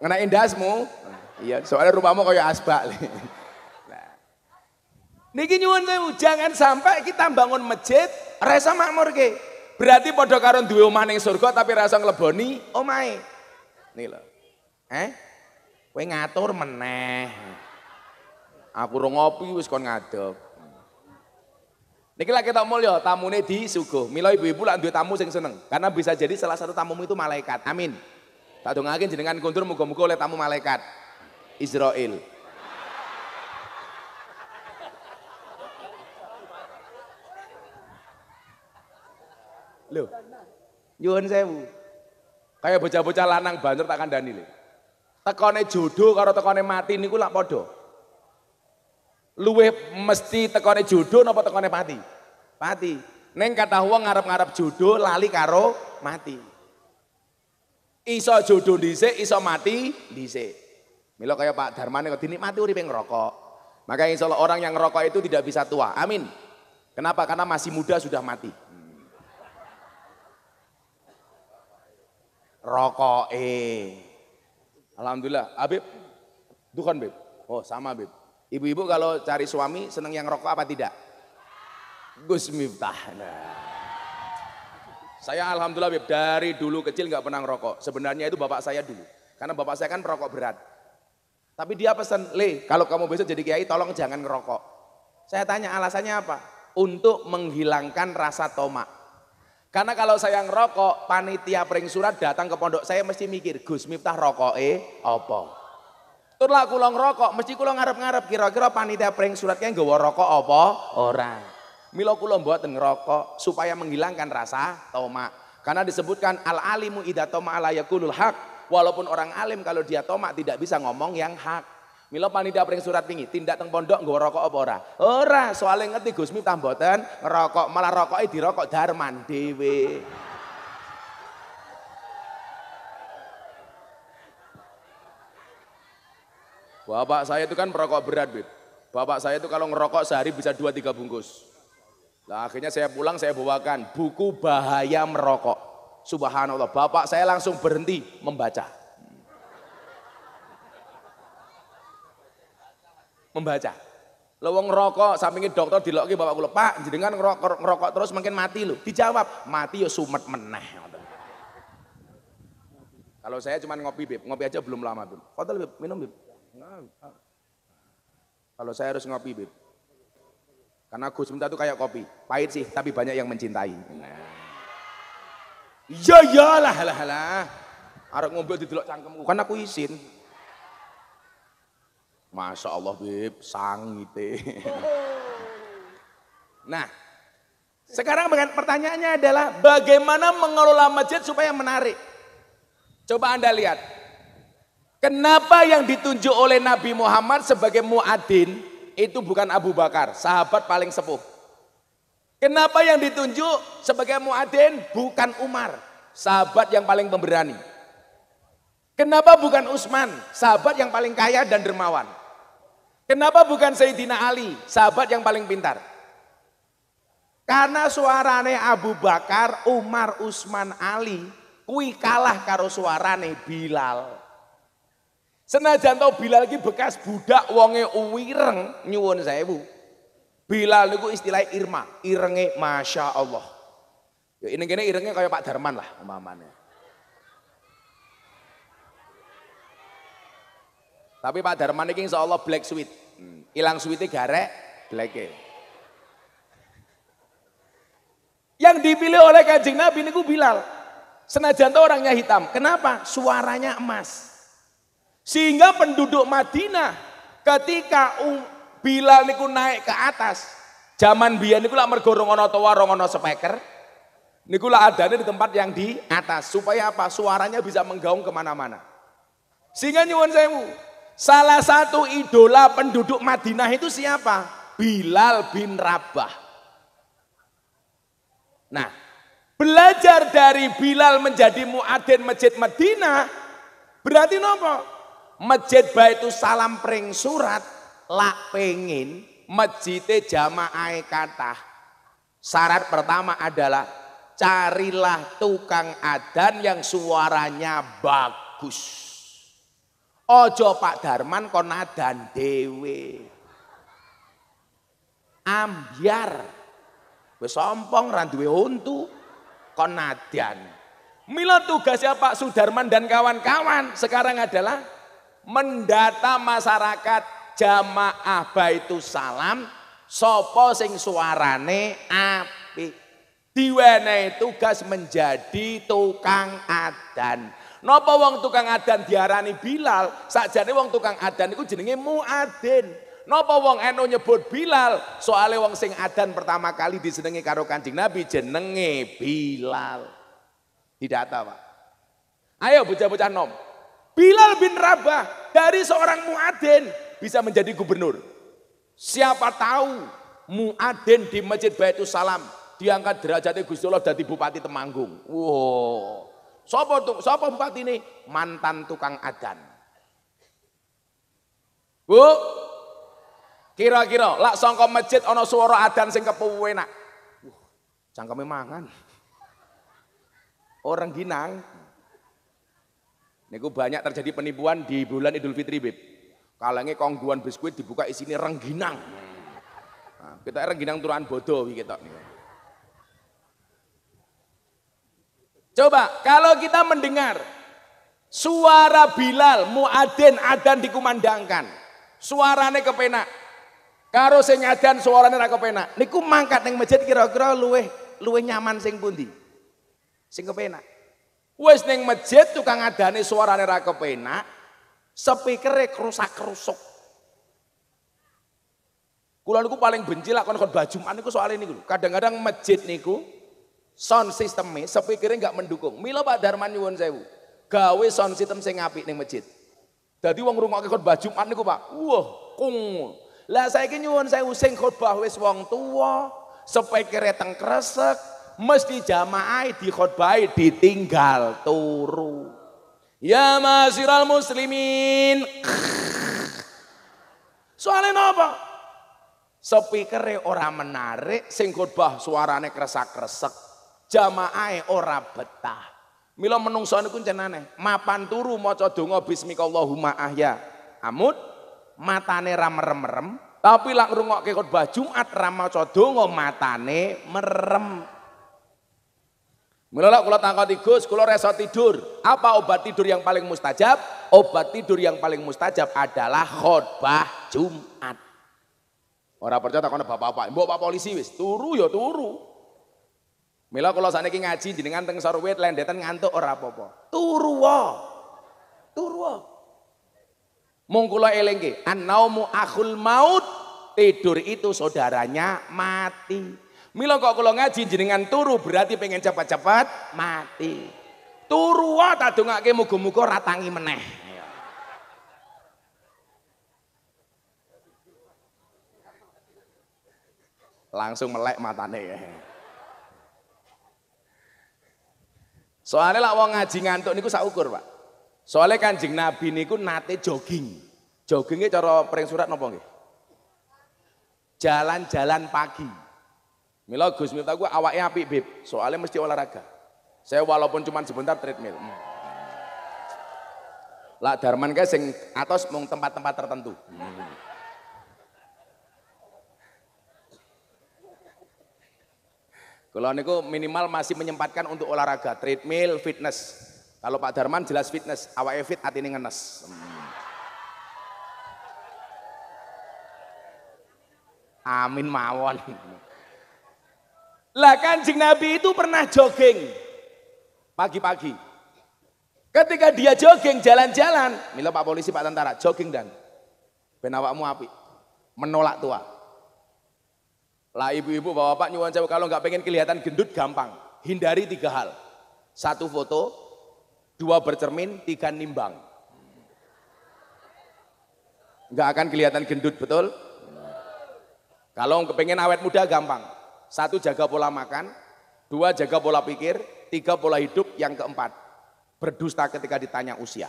Ngenain dasmu? Iya, soalnya rumahmu kaya asbak. Nih Niki nyuwun sewu, jangan sampai kita bangun masjid rasa makmur ke. Berarti padha karo duwe omah ning surga tapi rasa ngleboni my, Nih lho. Eh? Kowe ngatur meneh. Aku rong ngopi wis kon ngadeg. Niki lagi tak mulya, tamune disuguh. Mila ibu-ibu lak duwe tamu sing seneng, karena bisa jadi salah satu tamumu itu malaikat. Amin. Tak dongake jenengan kundur muga-muga oleh tamu malaikat. Israel. Loh. Nyuwun sewu. Kayak bocah-bocah lanang banter tak kandani lho. Tekone jodoh karo tekone mati niku lak padha. Luweh mesti tekone jodoh nopo tekone pati? Pati. Neng kata wong ngarep-ngarep jodoh lali karo mati. Iso jodoh dhisik, iso mati dhisik. milo kayak Pak Darmane kok dinikmati uripe ngerokok. Maka insya Allah orang yang rokok itu tidak bisa tua. Amin. Kenapa? Karena masih muda sudah mati. Hmm. Rokok eh. Alhamdulillah. Habib, dukan Beb. Oh sama Beb. Ibu-ibu kalau cari suami seneng yang rokok apa tidak? Gus Miftah. Saya alhamdulillah dari dulu kecil nggak pernah ngerokok. Sebenarnya itu bapak saya dulu. Karena bapak saya kan perokok berat. Tapi dia pesan, Le, kalau kamu besok jadi kiai tolong jangan ngerokok. Saya tanya alasannya apa? Untuk menghilangkan rasa tomak. Karena kalau saya ngerokok, panitia pering surat datang ke pondok saya mesti mikir, Gus Miftah rokok eh, opo. Turlah kulo ngerokok, mesti kulo ngarep-ngarep kira-kira panitia prank suratnya kae nggawa rokok apa Orang. Milo kulo buat ngerokok supaya menghilangkan rasa toma, Karena disebutkan al alimu idza toma la yaqulul haq. Walaupun orang alim kalau dia toma tidak bisa ngomong yang hak. Milo panitia pring surat tinggi, tindak teng pondok nggak rokok apa ora? Ora, soalnya ngerti Gusmi tamboten ngerokok, malah rokoke dirokok darman dewi. Bapak saya itu kan perokok berat, Bib. Bapak saya itu kalau ngerokok sehari bisa dua tiga bungkus. Nah, akhirnya saya pulang saya bawakan buku bahaya merokok. Subhanallah, bapak saya langsung berhenti membaca. Membaca. Lewong ngerokok, sampingin dokter diloki bapak kula, "Pak, jenengan ngerokok, ngerokok terus makin mati lu. Dijawab, "Mati ya sumet meneh." Kalau saya cuma ngopi, Bib. Ngopi aja belum lama, Bib. Kotel, Bib. Minum, Bib. Kalau saya harus ngopi, Bib. Karena Gus Miftah itu kayak kopi. Pahit sih, tapi banyak yang mencintai. Nah. Ya lah lah lah. ngobrol di delok cangkemku kan aku izin. Masya Allah Bib, sangite. (laughs) nah, sekarang pertanyaannya adalah bagaimana mengelola masjid supaya menarik? Coba Anda lihat, Kenapa yang ditunjuk oleh Nabi Muhammad sebagai muadzin itu bukan Abu Bakar, sahabat paling sepuh. Kenapa yang ditunjuk sebagai muadzin bukan Umar, sahabat yang paling pemberani. Kenapa bukan Utsman, sahabat yang paling kaya dan dermawan? Kenapa bukan Sayyidina Ali, sahabat yang paling pintar? Karena suarane Abu Bakar, Umar, Utsman, Ali, kui kalah karo suarane Bilal. Senajan tau Bilal iki bekas budak wonge uwireng nyuwun sewu. Bilal niku istilah irma, irenge Masya Allah. Ya ini kene irenge kayak Pak Darman lah umpamane. Tapi Pak Darman ini insya Allah black sweet. Hilang hmm, sweetnya garek, blacknya. Yang dipilih oleh kanjeng Nabi ini ku Bilal. Senajan tuh orangnya hitam. Kenapa? Suaranya emas. Sehingga penduduk Madinah ketika um, Bilal niku naik ke atas, zaman biyen niku lak mergo rong ana tawa rong ana speaker, niku lak adane di tempat yang di atas supaya apa? Suaranya bisa menggaung kemana mana Sehingga nyuwun sewu, salah satu idola penduduk Madinah itu siapa? Bilal bin Rabah. Nah, belajar dari Bilal menjadi muadzin masjid Madinah berarti nopo? Masjid Baitu Salam pring surat lak pengin masjidnya jamaah kata. Syarat pertama adalah carilah tukang adan yang suaranya bagus. Ojo Pak Darman kon adan dewe. Ambiar. Wis sompong ra duwe untu kon adan. Mila tugasnya Pak Sudarman dan kawan-kawan sekarang adalah mendata masyarakat jamaah baitu Salam sopo sing suarane api, diwenehi tugas menjadi tukang adan nopo wong tukang adan diarani Bilal sakjane wong tukang adan itu jenenge muadin nopo wong eno nyebut Bilal? Soale wong sing adan pertama kali disenengi karo kancing Nabi jenenge Bilal. Tidak tahu, Pak. Ayo bocah-bocah nom. Bilal bin Rabah dari seorang muadzin bisa menjadi gubernur. Siapa tahu muadzin di Masjid Baitul Salam diangkat derajatnya Gusti Allah jadi bupati Temanggung. Wow. Sopo tuh, sopo bupati ini mantan tukang adan. Bu, kira-kira lak ke masjid ono suara adan sing kepewenak. Uh, cangkeme mangan. Orang Ginang, Niku banyak terjadi penipuan di bulan Idul Fitri, Bib. Kalenge kongguan biskuit dibuka isinya rengginang. Nah, kita rengginang turunan bodoh kita. Coba kalau kita mendengar suara Bilal muadzin adan dikumandangkan. Suarane kepenak. Karo sing adan suarane ra kepenak. Niku mangkat ning masjid kira-kira luweh luweh nyaman sing pundi? Sing kepenak. Wes neng masjid tukang adane suarane ra kepenak, speakere kerusak-kerusuk. Kula niku paling benci lah kon khotbah Jumat niku soal niku. Kadang-kadang masjid niku sound sistemnya speakere nggak mendukung. Mila Pak Darman nyuwun sewu. Gawe sound system sing apik ning masjid. Dadi wong ngrungokke khotbah Jumat niku Pak, wah kung. Lah saiki nyuwun sewu sing khotbah wis wong tuwa, speakere teng kresek, mesti jamaah khutbah ditinggal turu. Ya masiral muslimin. Soalnya apa? kere orang menarik, sing khutbah suarane kresak-kresek. Jamaah ora betah. Milo menungso niku jenane mapan turu maca donga bismikallahumma ahya. Amut matane ra merem-merem, tapi lak ngrungokke khotbah Jumat ra maca donga matane merem. Menolak kula takon Gus, kula reso tidur. Apa obat tidur yang paling mustajab? Obat tidur yang paling mustajab adalah khotbah Jumat. Orang percaya takon bapak-bapak, mbok Pak polisi wis, turu ya turu. Mila kula sakniki ngaji jenengan teng sorwet lendetan ngantuk ora apa-apa. Turu wa. Turu wa. Mung kula elingke, annaumu akhul maut. Tidur itu saudaranya mati. Mila kok kula ngaji jenengan turu berarti pengen cepat-cepat mati. Turu wa tak dongake muga-muga ratangi meneh. Langsung melek matane ya. Soalnya lah wong ngaji ngantuk niku saukur, Pak. Soalnya Kanjeng Nabi niku nate jogging. Joggingnya cara pering surat nopo nggih? Jalan-jalan pagi. Mila Gus Mila gue awaknya api bib, soalnya mesti olahraga. Saya walaupun cuma sebentar treadmill. Hmm. Lah Darman guys sing atas mau tempat-tempat tertentu. Hmm. Kalau niku minimal masih menyempatkan untuk olahraga, treadmill, fitness. Kalau Pak Darman jelas fitness, awak fit hati nih ngenes. Hmm. Amin mawon. Lah kanjeng Nabi itu pernah jogging pagi-pagi. Ketika dia jogging jalan-jalan, mila Pak polisi Pak tentara jogging dan penawakmu api menolak tua. Lah ibu-ibu bapak-bapak nyuwun cewek kalau nggak pengen kelihatan gendut gampang, hindari tiga hal. Satu foto, dua bercermin, tiga nimbang. Nggak akan kelihatan gendut, betul? Kalau kepengen awet muda gampang, satu jaga pola makan, dua jaga pola pikir, tiga pola hidup, yang keempat berdusta ketika ditanya usia.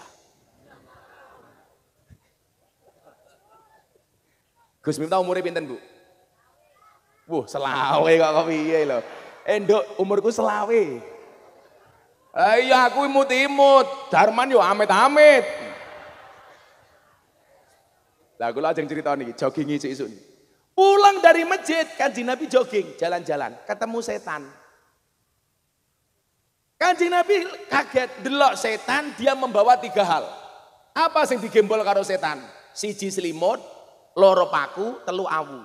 Gus Miftah umurnya pinten bu? Wuh selawe kok kok iya loh. Eh, Endok umurku selawe. Eh, Ayo iya, aku imut imut. Darman yo amit amit. Lah jeng cerita nih jogging isu nih. Pulang dari masjid, kanjeng Nabi jogging, jalan-jalan, ketemu setan. Kanjeng Nabi kaget, delok setan, dia membawa tiga hal. Apa sih digembol karo setan? Siji selimut, loro paku, telu awu.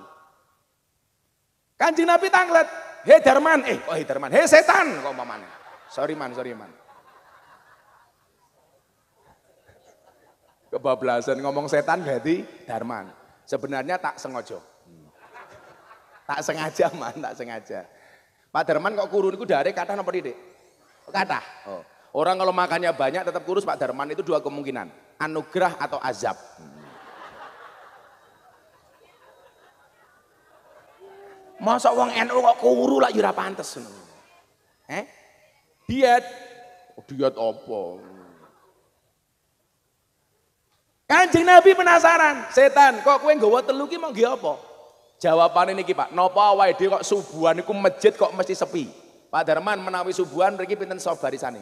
Kanjeng Nabi tanglet, hei Darman, eh kok oh, hei Darman, hei setan, kok paman. Sorry man, sorry man. Kebablasan ngomong setan berarti Darman. Sebenarnya tak sengaja tak sengaja man, tak sengaja. Pak Darman kok kurun itu dari kata nomor didik? Kata. Oh. Orang kalau makannya banyak tetap kurus Pak Darman itu dua kemungkinan. Anugerah atau azab. Hmm. Masa uang NU kok kuru lah yura ya pantes. Eh? Diet. Oh, diet apa? Kanjeng Nabi penasaran, setan kok kue nggawa telu ki mau apa? Jawaban niki Pak, nopo awake dia kok subuhan niku masjid kok mesti sepi. Pak Darman menawi subuhan pergi mriki pinten dari barisane?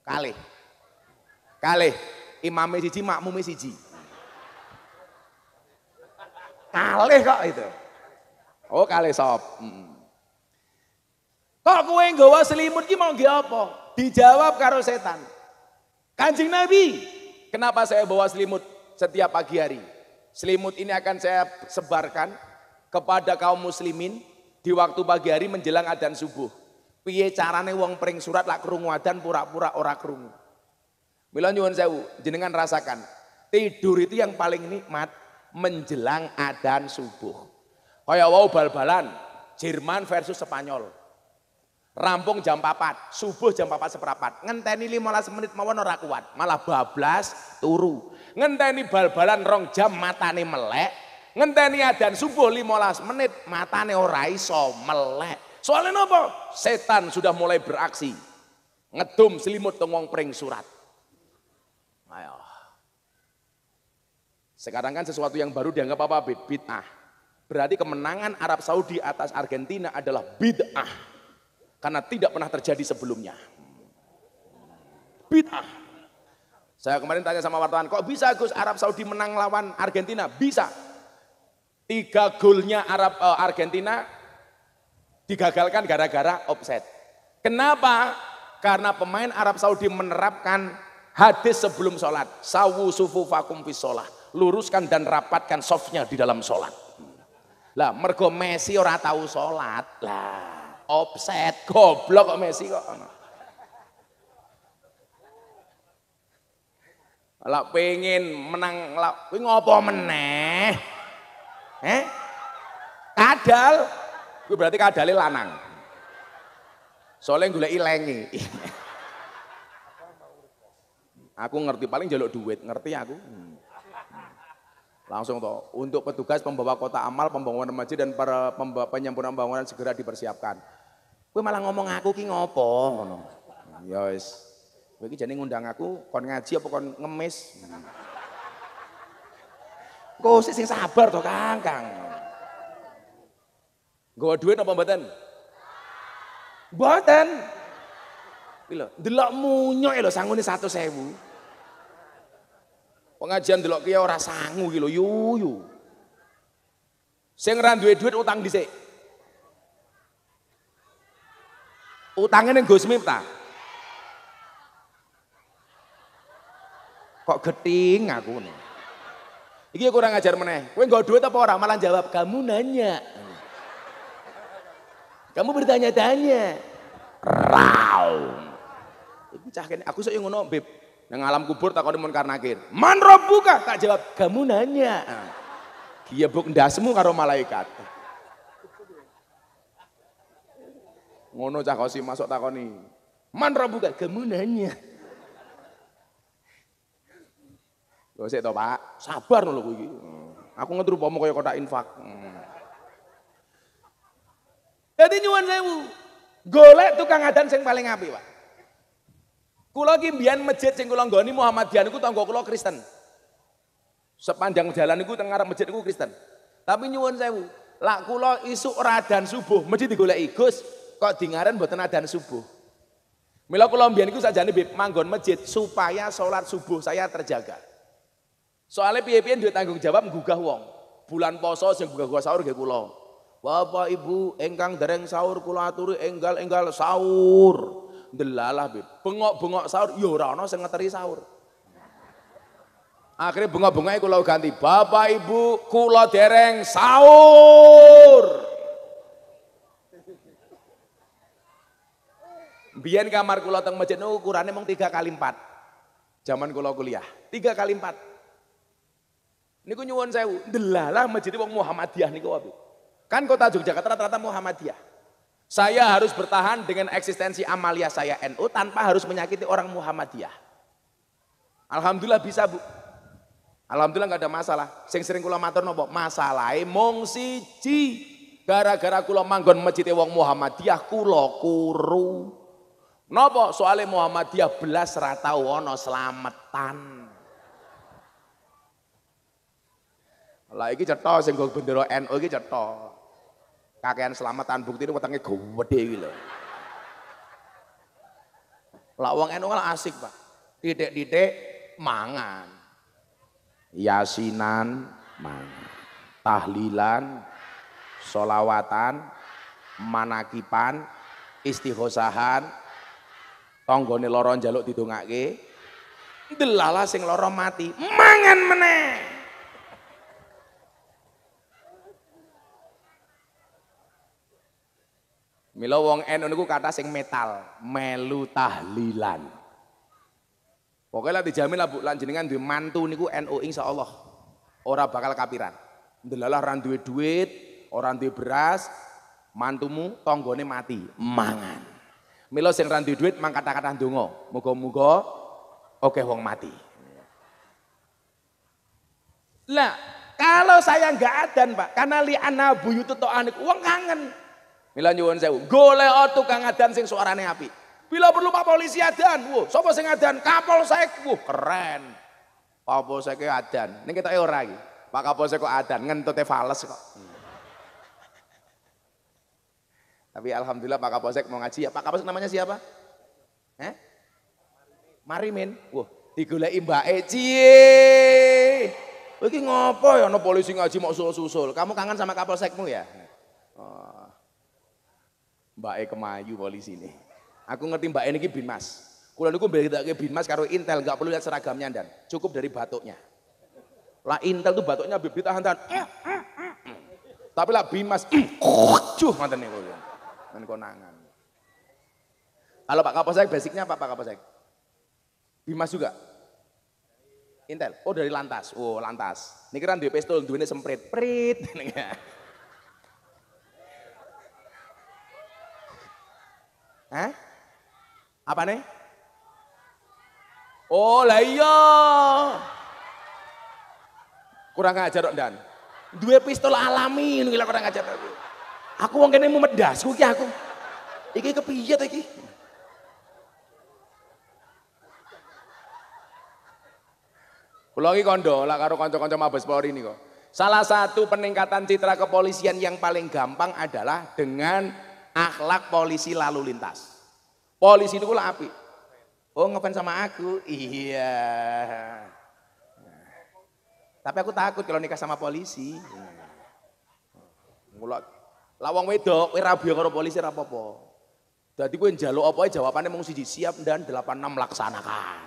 Kalih. Kalih. Imame siji, makmume siji. Kalih kok itu. Oh, kalih sob. Hmm. Kok kowe nggawa selimut ki mau nggih apa? Dijawab karo setan. Kanjeng Nabi, kenapa saya bawa selimut setiap pagi hari? Selimut ini akan saya sebarkan kepada kaum muslimin di waktu pagi hari menjelang adzan subuh. Piye carane wong pering surat lak krungu adzan pura-pura ora krungu. Mila nyuwun sewu, jenengan rasakan. Tidur itu yang paling nikmat menjelang adzan subuh. Kaya wau bal-balan Jerman versus Spanyol. Rampung jam 4, subuh jam 4 seperapat. Ngenteni 15 menit mawon ora kuat, malah bablas turu. Ngenteni bal-balan rong jam matane melek. Ngenteni adan subuh 15 menit matane ora iso melek. Soalnya nopo? Setan sudah mulai beraksi. Ngedum selimut tengong pring surat. Ayo. Sekarang kan sesuatu yang baru dianggap apa? Bid'ah. Berarti kemenangan Arab Saudi atas Argentina adalah bid'ah. Karena tidak pernah terjadi sebelumnya. Bid'ah. Saya kemarin tanya sama wartawan, kok bisa Gus Arab Saudi menang lawan Argentina? Bisa. Tiga golnya Arab uh, Argentina digagalkan gara-gara offset. Kenapa? Karena pemain Arab Saudi menerapkan hadis sebelum sholat. Sawu sufu fakum fi sholat. Luruskan dan rapatkan softnya di dalam sholat. Lah mergo Messi ora tahu sholat. Lah offset goblok kok Messi kok Lah pengen menang lah kuwi ngopo meneh? Eh? Kadal. Kuwi berarti kadale lanang. Soalnya golek ilengi. aku ngerti paling jaluk duit, ngerti aku. Hmm. Langsung toh, untuk petugas pembawa kota amal, pembangunan masjid dan para pembawa penyempurna bangunan segera dipersiapkan. Kowe malah ngomong aku ki ngopo ngono. Ya wis. Kowe iki jane ngundang aku kon ngaji apa kon ngemis? Kok sik sing sabar to, Kang, Kang. Gawa duit apa mboten? Mboten. Kuwi lho, delok munyok lho sangune 100.000. Pengajian delok ki ya ora sangu ki lho, yuyu. Sing ora duwe duit utang dhisik. Utangnya neng Gus Miftah. Kok geting aku nih. Iki kurang ajar meneh. Kowe nggak duit apa orang malah jawab kamu nanya. Kamu bertanya-tanya. Raum. Iku cah aku sok ngono, Beb. Nang alam kubur tak kau mun karnakir. Man buka Tak jawab, kamu nanya. Ah. Iya buk ndasmu karo malaikat. Ngono Cah Kosim masuk takoni. Man rabu gak gemunanya Yo sik Pak. Sabar lho hmm. aku. Aku ngetru pomo kayak kota infak. Jadi hmm. nyuwun sewu. Golek tukang adan sing paling api Pak. Kulo kimbian masjid sing kulo nggoni Muhammadiyah niku tanggo kulo Kristen. Sepanjang jalan niku teng ngarep masjid niku Kristen. Tapi nyuwun sewu, lak kulo isuk radan subuh masjid digoleki Gus, kok dengaran buat tenaga dan subuh. Mila kula itu saja nih manggon masjid supaya sholat subuh saya terjaga. Soalnya pihak-pihak tanggung jawab gugah wong. Bulan poso yang gugah gua sahur kayak kulo. Bapak Ibu engkang dereng sahur kulo aturi enggal-enggal sahur. Delalah Bib. Bengok-bengok sahur yo rano saya sahur. Akhirnya bunga-bunga bengoknya kulo ganti. Bapak Ibu kulo dereng sahur. Biyen kamar kula teng masjid niku ukurane mung 3 kali 4. Zaman kula kuliah, 3 kali 4. Niku nyuwun sewu, delalah masjid wong Muhammadiyah niku wae. Kan kota Yogyakarta rata-rata Muhammadiyah. Saya harus bertahan dengan eksistensi amalia saya NU tanpa harus menyakiti orang Muhammadiyah. Alhamdulillah bisa bu. Alhamdulillah nggak ada masalah. Sing sering kula matur nopo masalahe mung siji gara-gara kula manggon masjid wong Muhammadiyah kula kuru. Nopo soalnya Muhammadiyah belas ratau ono selametan. Lah iki cetha sing gue bendera NU iki cetha. Kakean selamatan bukti ini wetenge gede iki lho. Lah wong NU kan asik, Pak. Titik-titik mangan. Yasinan mangan. Tahlilan, solawatan, manakipan, istighosahan, tonggone loro njaluk didongake. Delala sing loro mati, mangan meneh. Mila wong NU niku kata sing metal, melu tahlilan. Pokoknya lah dijamin lah bu, jenengan duwe mantu niku NU insyaallah Allah. Ora bakal kapiran. Delalah ora duwe duit, ora duwe beras, mantumu tonggone mati, mangan. Milo sing ra duit mang kata-kata donga. Muga-muga oke wong mati. Lah, kalau saya nggak adan, Pak, karena li ana buyutu to anik wong kangen. Mila nyuwun sewu, golek tukang adan sing suarane api. Bila perlu Pak Polisi adan, wo, sapa sing adan? Kapolsek, wo, keren. Kapolsek adan. Ning kita ora iki. Pak Kapolsek kok adan, ngentute fales kok. Hmm. Tapi alhamdulillah Pak Kapolsek mau ngaji ya. Pak Kapolsek namanya siapa? eh Marimin. Wah, digoleki mbake cie. Iki ngopo ya ana polisi ngaji mau susul-susul. Kamu kangen sama Kapolsekmu ya? Oh. Mbake kemayu polisi ini. Aku ngerti mbak mbake niki Binmas. Kula niku bin Binmas karo Intel, gak perlu lihat seragamnya dan cukup dari batuknya. Lah Intel tuh batuknya bibit tahan-tahan. Tapi lah Bimas, (clears throat) cuh mantan niku dan konangan. Kalau Pak Kapolsek basicnya apa Pak Kapolsek? Bimas juga? Intel. Oh dari lantas. Oh lantas. Ini kira duwe pistol, duitnya semprit. Prit. (laughs) Ya. Hah? Apa nih? Oh lah iya. Kurang ajar Dok Dan. Dua pistol alami, ini kurang ajar. Aku wong kene mumet medas, ki aku. Iki kepiye ta iki? Kula iki kandha lak karo kanca-kanca Mabes Polri niku. Salah satu peningkatan citra kepolisian yang paling gampang adalah dengan akhlak polisi lalu lintas. Polisi itu lah api. Oh ngapain sama aku, iya. Tapi aku takut kalau nikah sama polisi. Mulak lawang wedok we rabu karo polisi rapopo. apa Jadi gue njaluk apa ya jawabannya mau siji siap dan 86 laksanakan.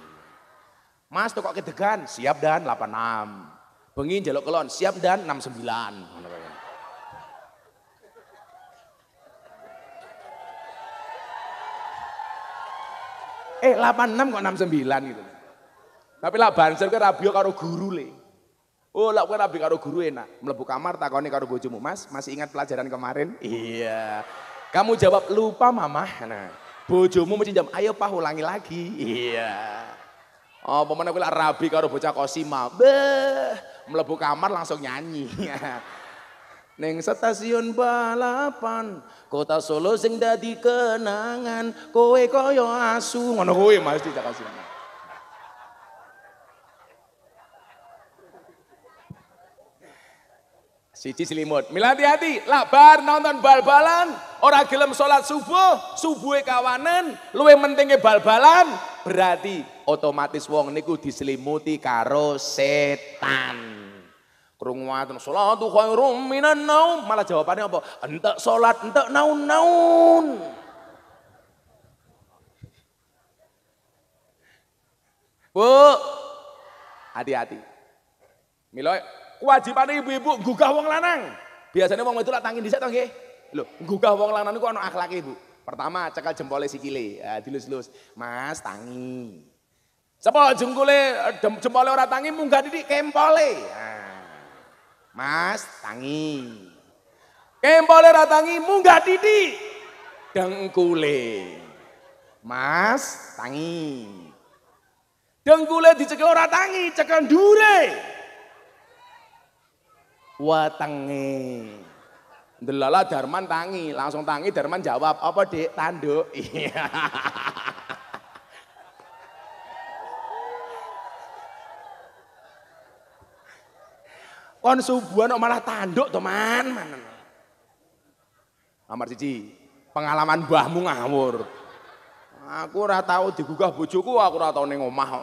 Mas toko kedegan siap dan 86. pengin njaluk kelon siap dan 69. Eh 86 kok 69 gitu. Tapi lah banser kowe rabio karo guru leh. Oh, lah kowe rabi karo guru enak. melebu kamar takoni karo bojomu, "Mas, masih ingat pelajaran kemarin?" Iya. Kamu jawab, "Lupa, Mama." Nah, bojomu mesti jam, "Ayo, Pak, ulangi lagi." Iya. Oh, pemana gue lah rabi karo bocah Kosima. Beh, melebu kamar langsung nyanyi. (laughs) Neng stasiun balapan, kota Solo sing dadi kenangan, kowe koyo asu ngono kowe Mas di Jakarta. Siji selimut. Mila hati-hati, labar nonton bal-balan, ora gelem sholat subuh, subuhe kawanan, luwe yang bal-balan, berarti otomatis wong niku diselimuti karo setan. Krungu atem salatu khairum minan naum, malah jawabannya apa? Entek solat entek naun-naun. Bu, hati-hati. milo Wajibane ibu-ibu gugah wong lanang. Biasanya wong itu lak tangin dhisik to nggih. gugah wong lanang niku ana akhlake, Bu. Pertama cekel jempole sikile, ya, dilus-lus. Mas tangi. Sapa jengkule eh, jempole orang tangi munggah didik kempole. Mas tangi. Kempole orang tangi munggah didik dengkule. Mas tangi. Dengkule dicekel orang tangi, cekel dure. Watenge, Delala Darman tangi, langsung tangi Darman jawab, apa dik tanduk? (laughs) Iya. Kon subuhan malah tanduk teman Amar cici, pengalaman mbahmu ngawur. Aku ora tau digugah bojoku, aku ora tau ning omah.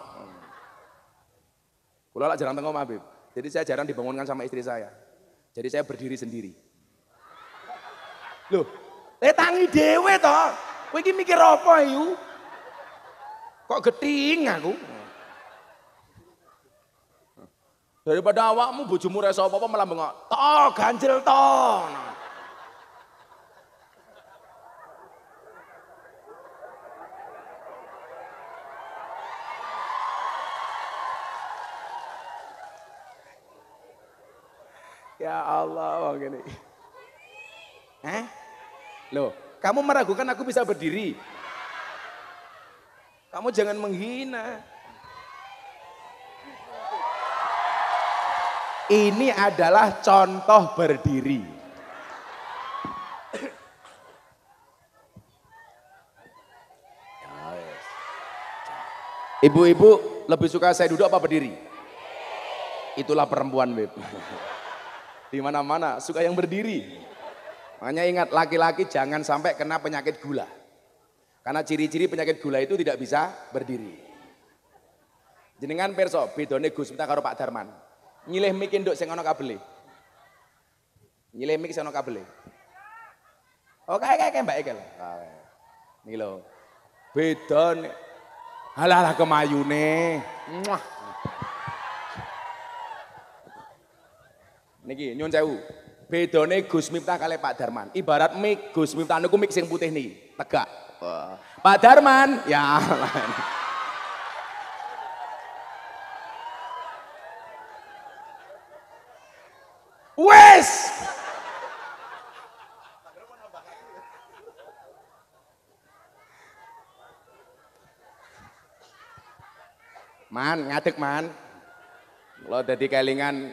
Kula lak jarang teng omah, Jadi saya jarang dibangunkan sama istri saya. Jadi saya berdiri sendiri. Loh, eh tangi dewe toh. Kowe iki mikir apa iku? Kok geting aku? Daripada awakmu bojomu ra apa-apa malah bengok. Toh ganjel toh. Ya Allah, wong ini. Hah? Loh, kamu meragukan aku bisa berdiri. Kamu jangan menghina. Ini adalah contoh berdiri. Ya, Ibu-ibu lebih suka saya duduk apa berdiri? Itulah perempuan, Beb di mana-mana, suka yang berdiri. Makanya ingat laki-laki jangan sampai kena penyakit gula. Karena ciri-ciri penyakit gula itu tidak bisa berdiri. Jenengan perso bedone Gus minta karo Pak Darman. Nyilih mikin nduk sing ana kabele. Nyilih mik sing ana kabele. Oke, oh, oke, oke, Mbak Ekel. lo Bedone. Halah lah kemayune. nih Niki nyun sewu. Bedone Gus Miftah kali Pak Darman. Ibarat mik Gus Miftah niku mik sing putih niki, tegak. Pak Darman, ya. Wes. Man, ngadeg man. Kalau jadi kelingan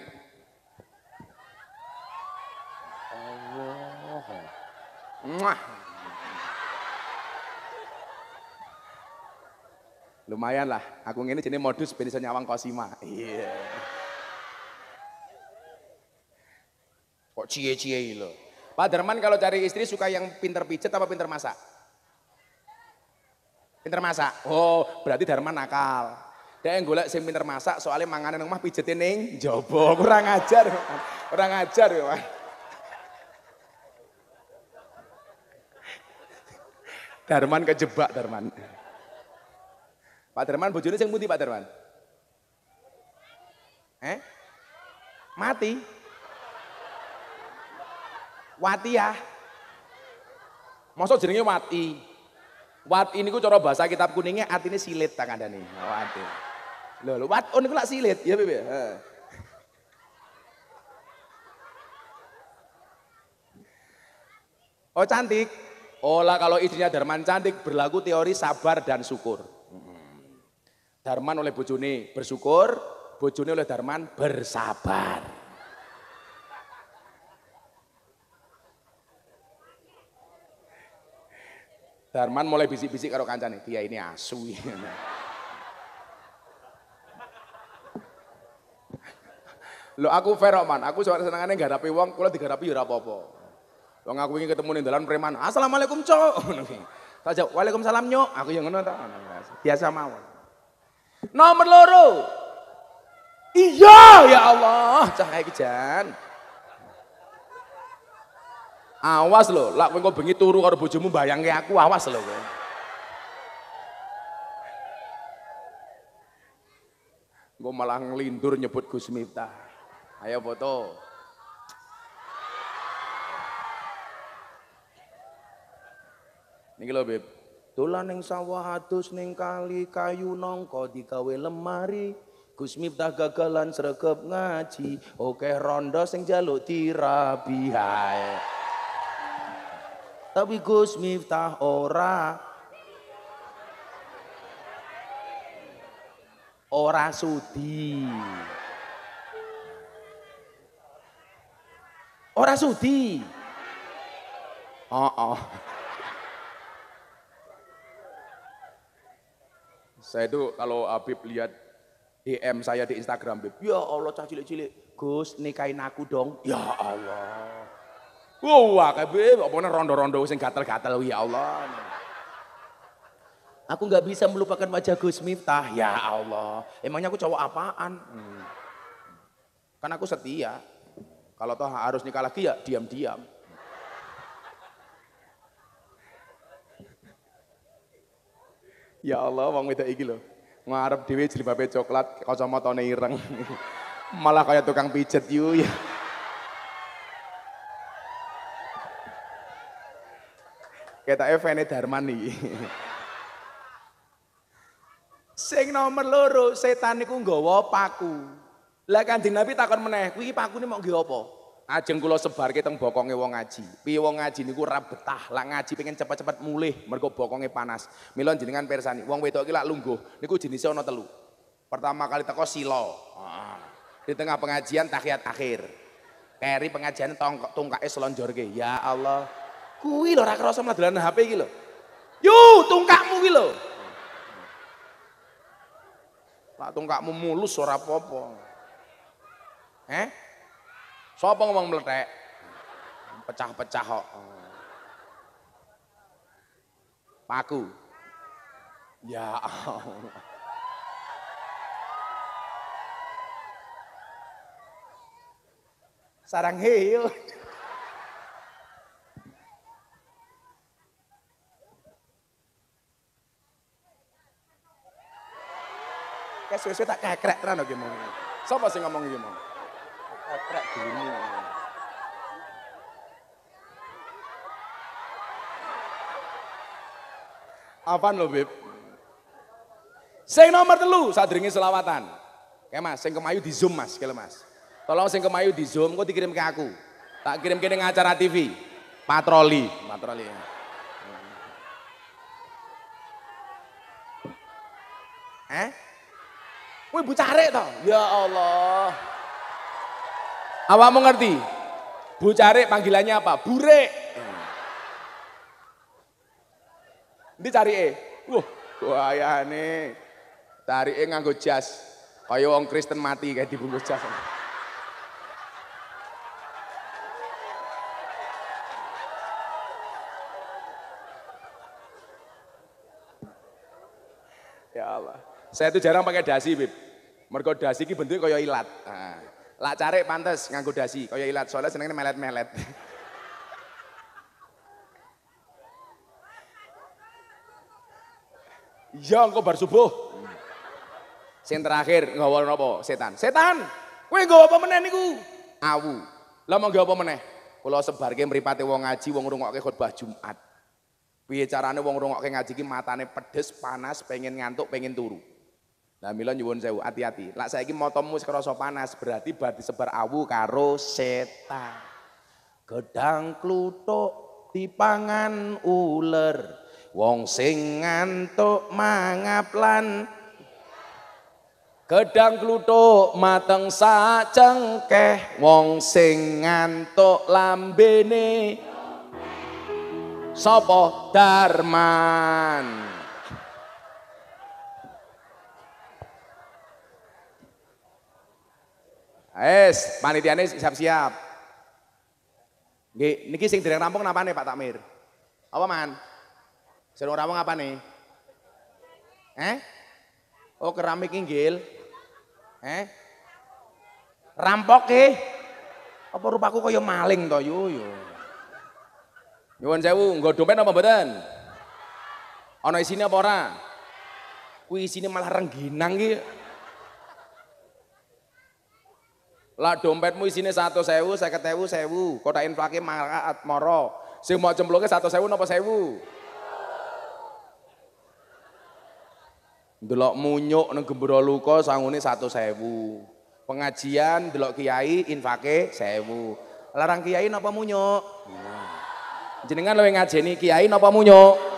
Mwah. Lumayan lah, aku ini jadi modus bisa nyawang Kosima. Iya. Yeah. Kok cie-cie lo? Pak Derman kalau cari istri suka yang pinter pijat apa pinter masak? Pinter masak. Oh, berarti Derman nakal. Dia yang golek sing pinter masak soalnya manganan rumah pijetin neng. Kurang ajar. Kurang ajar ya, Darman kejebak Darman. Pak Darman bojone sing mundi Pak Darman? Eh? Mati. Wati ya. Masa jenenge wati. Wati ini cara bahasa kitab kuningnya artinya silit tak ada nih. Oh, wati. Loh, lho, wat on lak silit iya, ya Bebe. Heeh. Oh cantik, Olah kalau istrinya Darman cantik berlaku teori sabar dan syukur. Darman oleh bojone bersyukur, bojone oleh Darman bersabar. Darman mulai bisik-bisik karo kancane, dia ini asu. Lo aku Feroman, aku soal nggak garapi uang, kula digarapi ya apa-apa. Wong aku ingin ketemu nih dalam preman. Assalamualaikum, Cok. (laughs) Tak jawab, "Waalaikumsalam, Nyok." Aku yang ngono tak. Biasa mawon. Nomor loro. Iya, ya Allah, cahaya kijan. Awas loh. lak kowe kok bengi turu karo bojomu bayangke aku, awas loh kowe. Gue malah ngelindur nyebut Gus Miftah. Ayo foto. Niki lho, Beb. Dolan ning sawah adus ning kali kayu nongko digawe lemari. Gus Miftah gagalan sregep ngaji, oke rondo sing jaluk dirabi hae. Tapi Gus Miftah ora ora sudi. Ora sudi. Oh, oh. Saya itu kalau Habib lihat DM saya di Instagram, Habib, ya Allah cah cilik-cilik, Gus nikahin aku dong. Ya Allah. Wah, kabeh opone rondo-rondo sing gatel-gatel ya Allah. Aku nggak bisa melupakan wajah Gus Miftah. Ya Allah. Emangnya aku cowok apaan? Hmm. Kan aku setia. Kalau toh harus nikah lagi ya diam-diam. ya Allah wong wedok iki lho. Ngarep dhewe jilbabe coklat, kacamatane ireng. Malah kayak tukang pijet yu ya. Ketake Fene Darman iki. Sing nomor loro setan niku nggawa paku. Lah Kanjeng Nabi takon meneh, kuwi ini mau nggawa apa? Ajeng kula sebarke teng bokonge wong ngaji. Piye wong ngaji niku ora betah, lak ngaji pengen cepet-cepet mulih mergo bokonge panas. Mila jenengan persani, wong wedok iki lak lungguh niku jenise ana telu. Pertama kali teko silo, Di tengah pengajian tahiyat akhir. Keri pengajian tongkok tungkake selonjorke. Ya Allah. Kuwi lho ora krasa mladenan HP iki lho. Yu, tungkakmu iki lho. Pak tungkakmu mulus ora apa-apa. Eh? Sopo ngomong meletek? Pecah-pecah kok. Paku. Ya Allah. Sarang heil. Kayak suwe-suwe tak kekrek terang lagi Sopo sih ngomong gimana? dulu. Apaan lo Bib? Sing nomor telu sadringe selawatan. Oke Mas, sing kemayu di Zoom Mas, kele Mas. Tolong sing kemayu di Zoom kok dikirim ke aku. Tak kirim ke dengan acara TV. Patroli, patroli. Ya. Eh? Wih, bucarek toh. Ya Allah. Awakmu ngerti? Bu cari panggilannya apa? Bure. Ini cari e. Wah, nih. Cari e nganggo jas. Kaya wong Kristen mati kayak dibungkus jas. Ya Allah. Saya itu jarang pakai dasi, Bib. Mergo dasi ini bentuknya kaya ilat. Nah. Lak cari pantes nganggo dasi kaya ilat soalnya senengnya melet-melet. Ya engko bar subuh. Sing terakhir nggawa napa? Setan. Setan, kowe nggawa apa meneh niku? Awu. Lah mau nggawa apa meneh? Kula sebarke mripate wong ngaji, wong ngrungokke khotbah Jumat. Piye carane wong ngrungokke ngaji iki matane pedes, panas, pengen ngantuk, pengen turu. Nah mila nyuwun sewu, hati-hati. Lak saya saiki motomu sekrasa panas, berarti berarti sebar awu karo setan. Gedang di dipangan uler. Wong sing ngantuk mangaplan. Gedang kluthuk mateng cengkeh. wong sing ngantuk lambene Sopo Darman. Es, panitiane siap-siap. Nggih, niki sing dereng rampung napane Pak Takmir? Apa man? Sing ora apa nih, Eh? Oh, keramik inggil. Eh? Rampok e. Apa rupaku kaya maling to yo yo. Nyuwun sewu, nggo dompet apa mboten? Ana isine apa ora? Kuwi isine malah rengginang ki. Lah dompetmu isine 100.000, sewu sewu Kota inflake marakat moro. Sing mau satu sewu napa sewu Delok munyuk nang gembira luka satu sewu Pengajian delok kiai infake sewu Larang kiai napa munyuk? Jenengan luwih ngajeni kiai napa munyuk?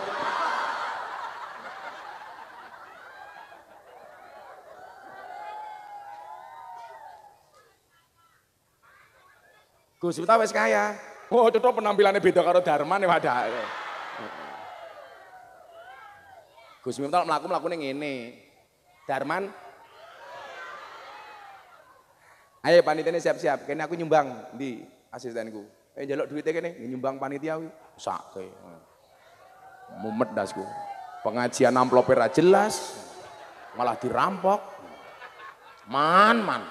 Gus Miftah wis kaya. Oh, cocok penampilannya beda karo Darman ya wadah. Gus Miftah melaku melaku ini, Darman Ayo panitia siap-siap, Kini aku nyumbang di asistenku. Eh jaluk duitnya ini nyumbang panitia aku. Sak Mumet dasku. Pengajian amplopera jelas, malah dirampok. Man, man.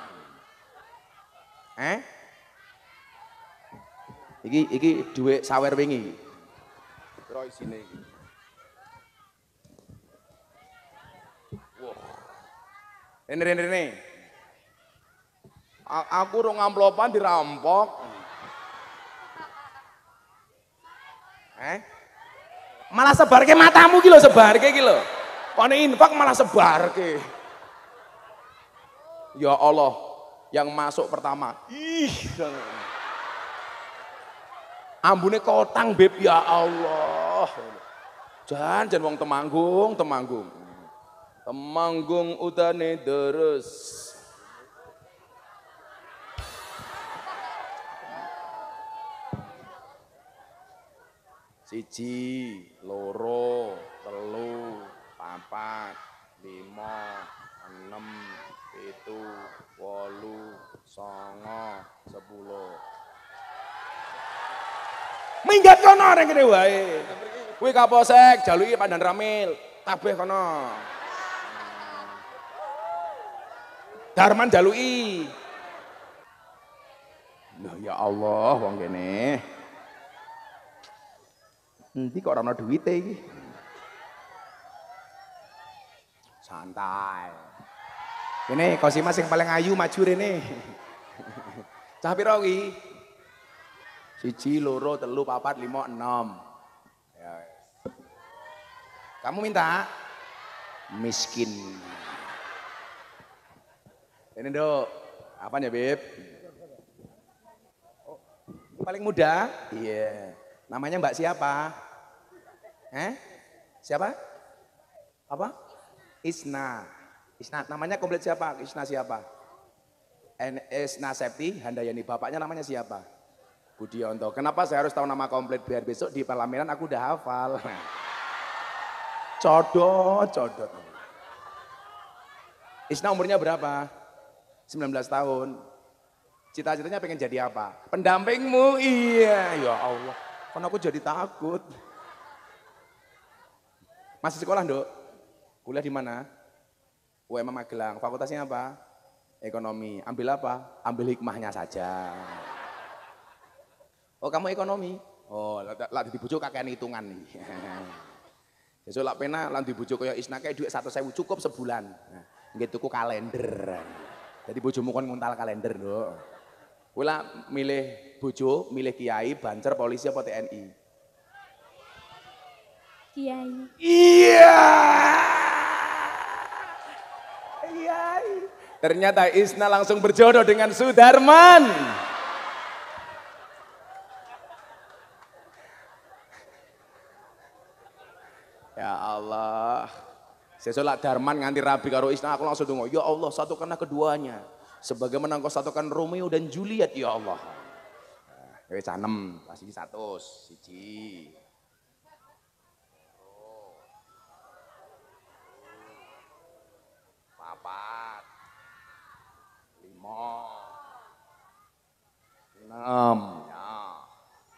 Eh? Iki iki dua sawer wingi. roy sini iki? ini ini ini Aku rong amplopan dirampok. Eh? Malah sebar ke matamu kilo sebar ke gila kau Kone infak malah ke Ya Allah, yang masuk pertama. Ih. Ambune kotang beb ya Allah. Jan jan wong Temanggung, Temanggung. Temanggung utane terus. Siji, loro, telu, papat, lima, enam, itu Walu, songo, sepuluh. Minggat kono ning kene wae. Kuwi kaposek jaluki Pandan Ramil, tabeh kono. Darman jaluki. Nah, ya Allah wong kene. Endi kok orang ana duwite iki? Santai. Ini Kosima sing paling ayu maju ini. Cah piro Siji, loro, telu, papat, lima, enam. Ya. Kamu minta miskin. Ini dok, apa ya Bib? paling muda? Iya. Yeah. Namanya Mbak siapa? Eh? Siapa? Apa? Isna. Isna, namanya komplit siapa? Isna siapa? Ns Isna Handayani. Bapaknya namanya siapa? Budionto. Kenapa saya harus tahu nama komplit biar besok di pelaminan aku udah hafal. Codo, Codot, codot. Isna umurnya berapa? 19 tahun. Cita-citanya pengen jadi apa? Pendampingmu? Iya, ya Allah. Kan aku jadi takut. Masih sekolah, Dok? Kuliah di mana? UMM Magelang. Fakultasnya apa? Ekonomi. Ambil apa? Ambil hikmahnya saja. Oh kamu ekonomi? Oh lah dibujuk kakean hitungan nih. Jadi (laughs) lah pena lan dibujuk kaya Isna kayak duit satu sewu cukup sebulan. Nah, Nggak gitu kalender. Jadi bujumu kan nguntal kalender do. Kula milih bujuk milih kiai, bancer, polisi apa TNI? Kiai. Iya. Kiai. Ternyata Isna langsung berjodoh dengan Sudarman. Saya sholat Darman nganti rabi karo Isna aku langsung dengar, ya Allah satukanlah keduanya. Sebagaimana engkau satukan Romeo dan Juliet ya Allah. Ya nah, canem, pasti satu, siji. Papat. Lima. Enam. Ya.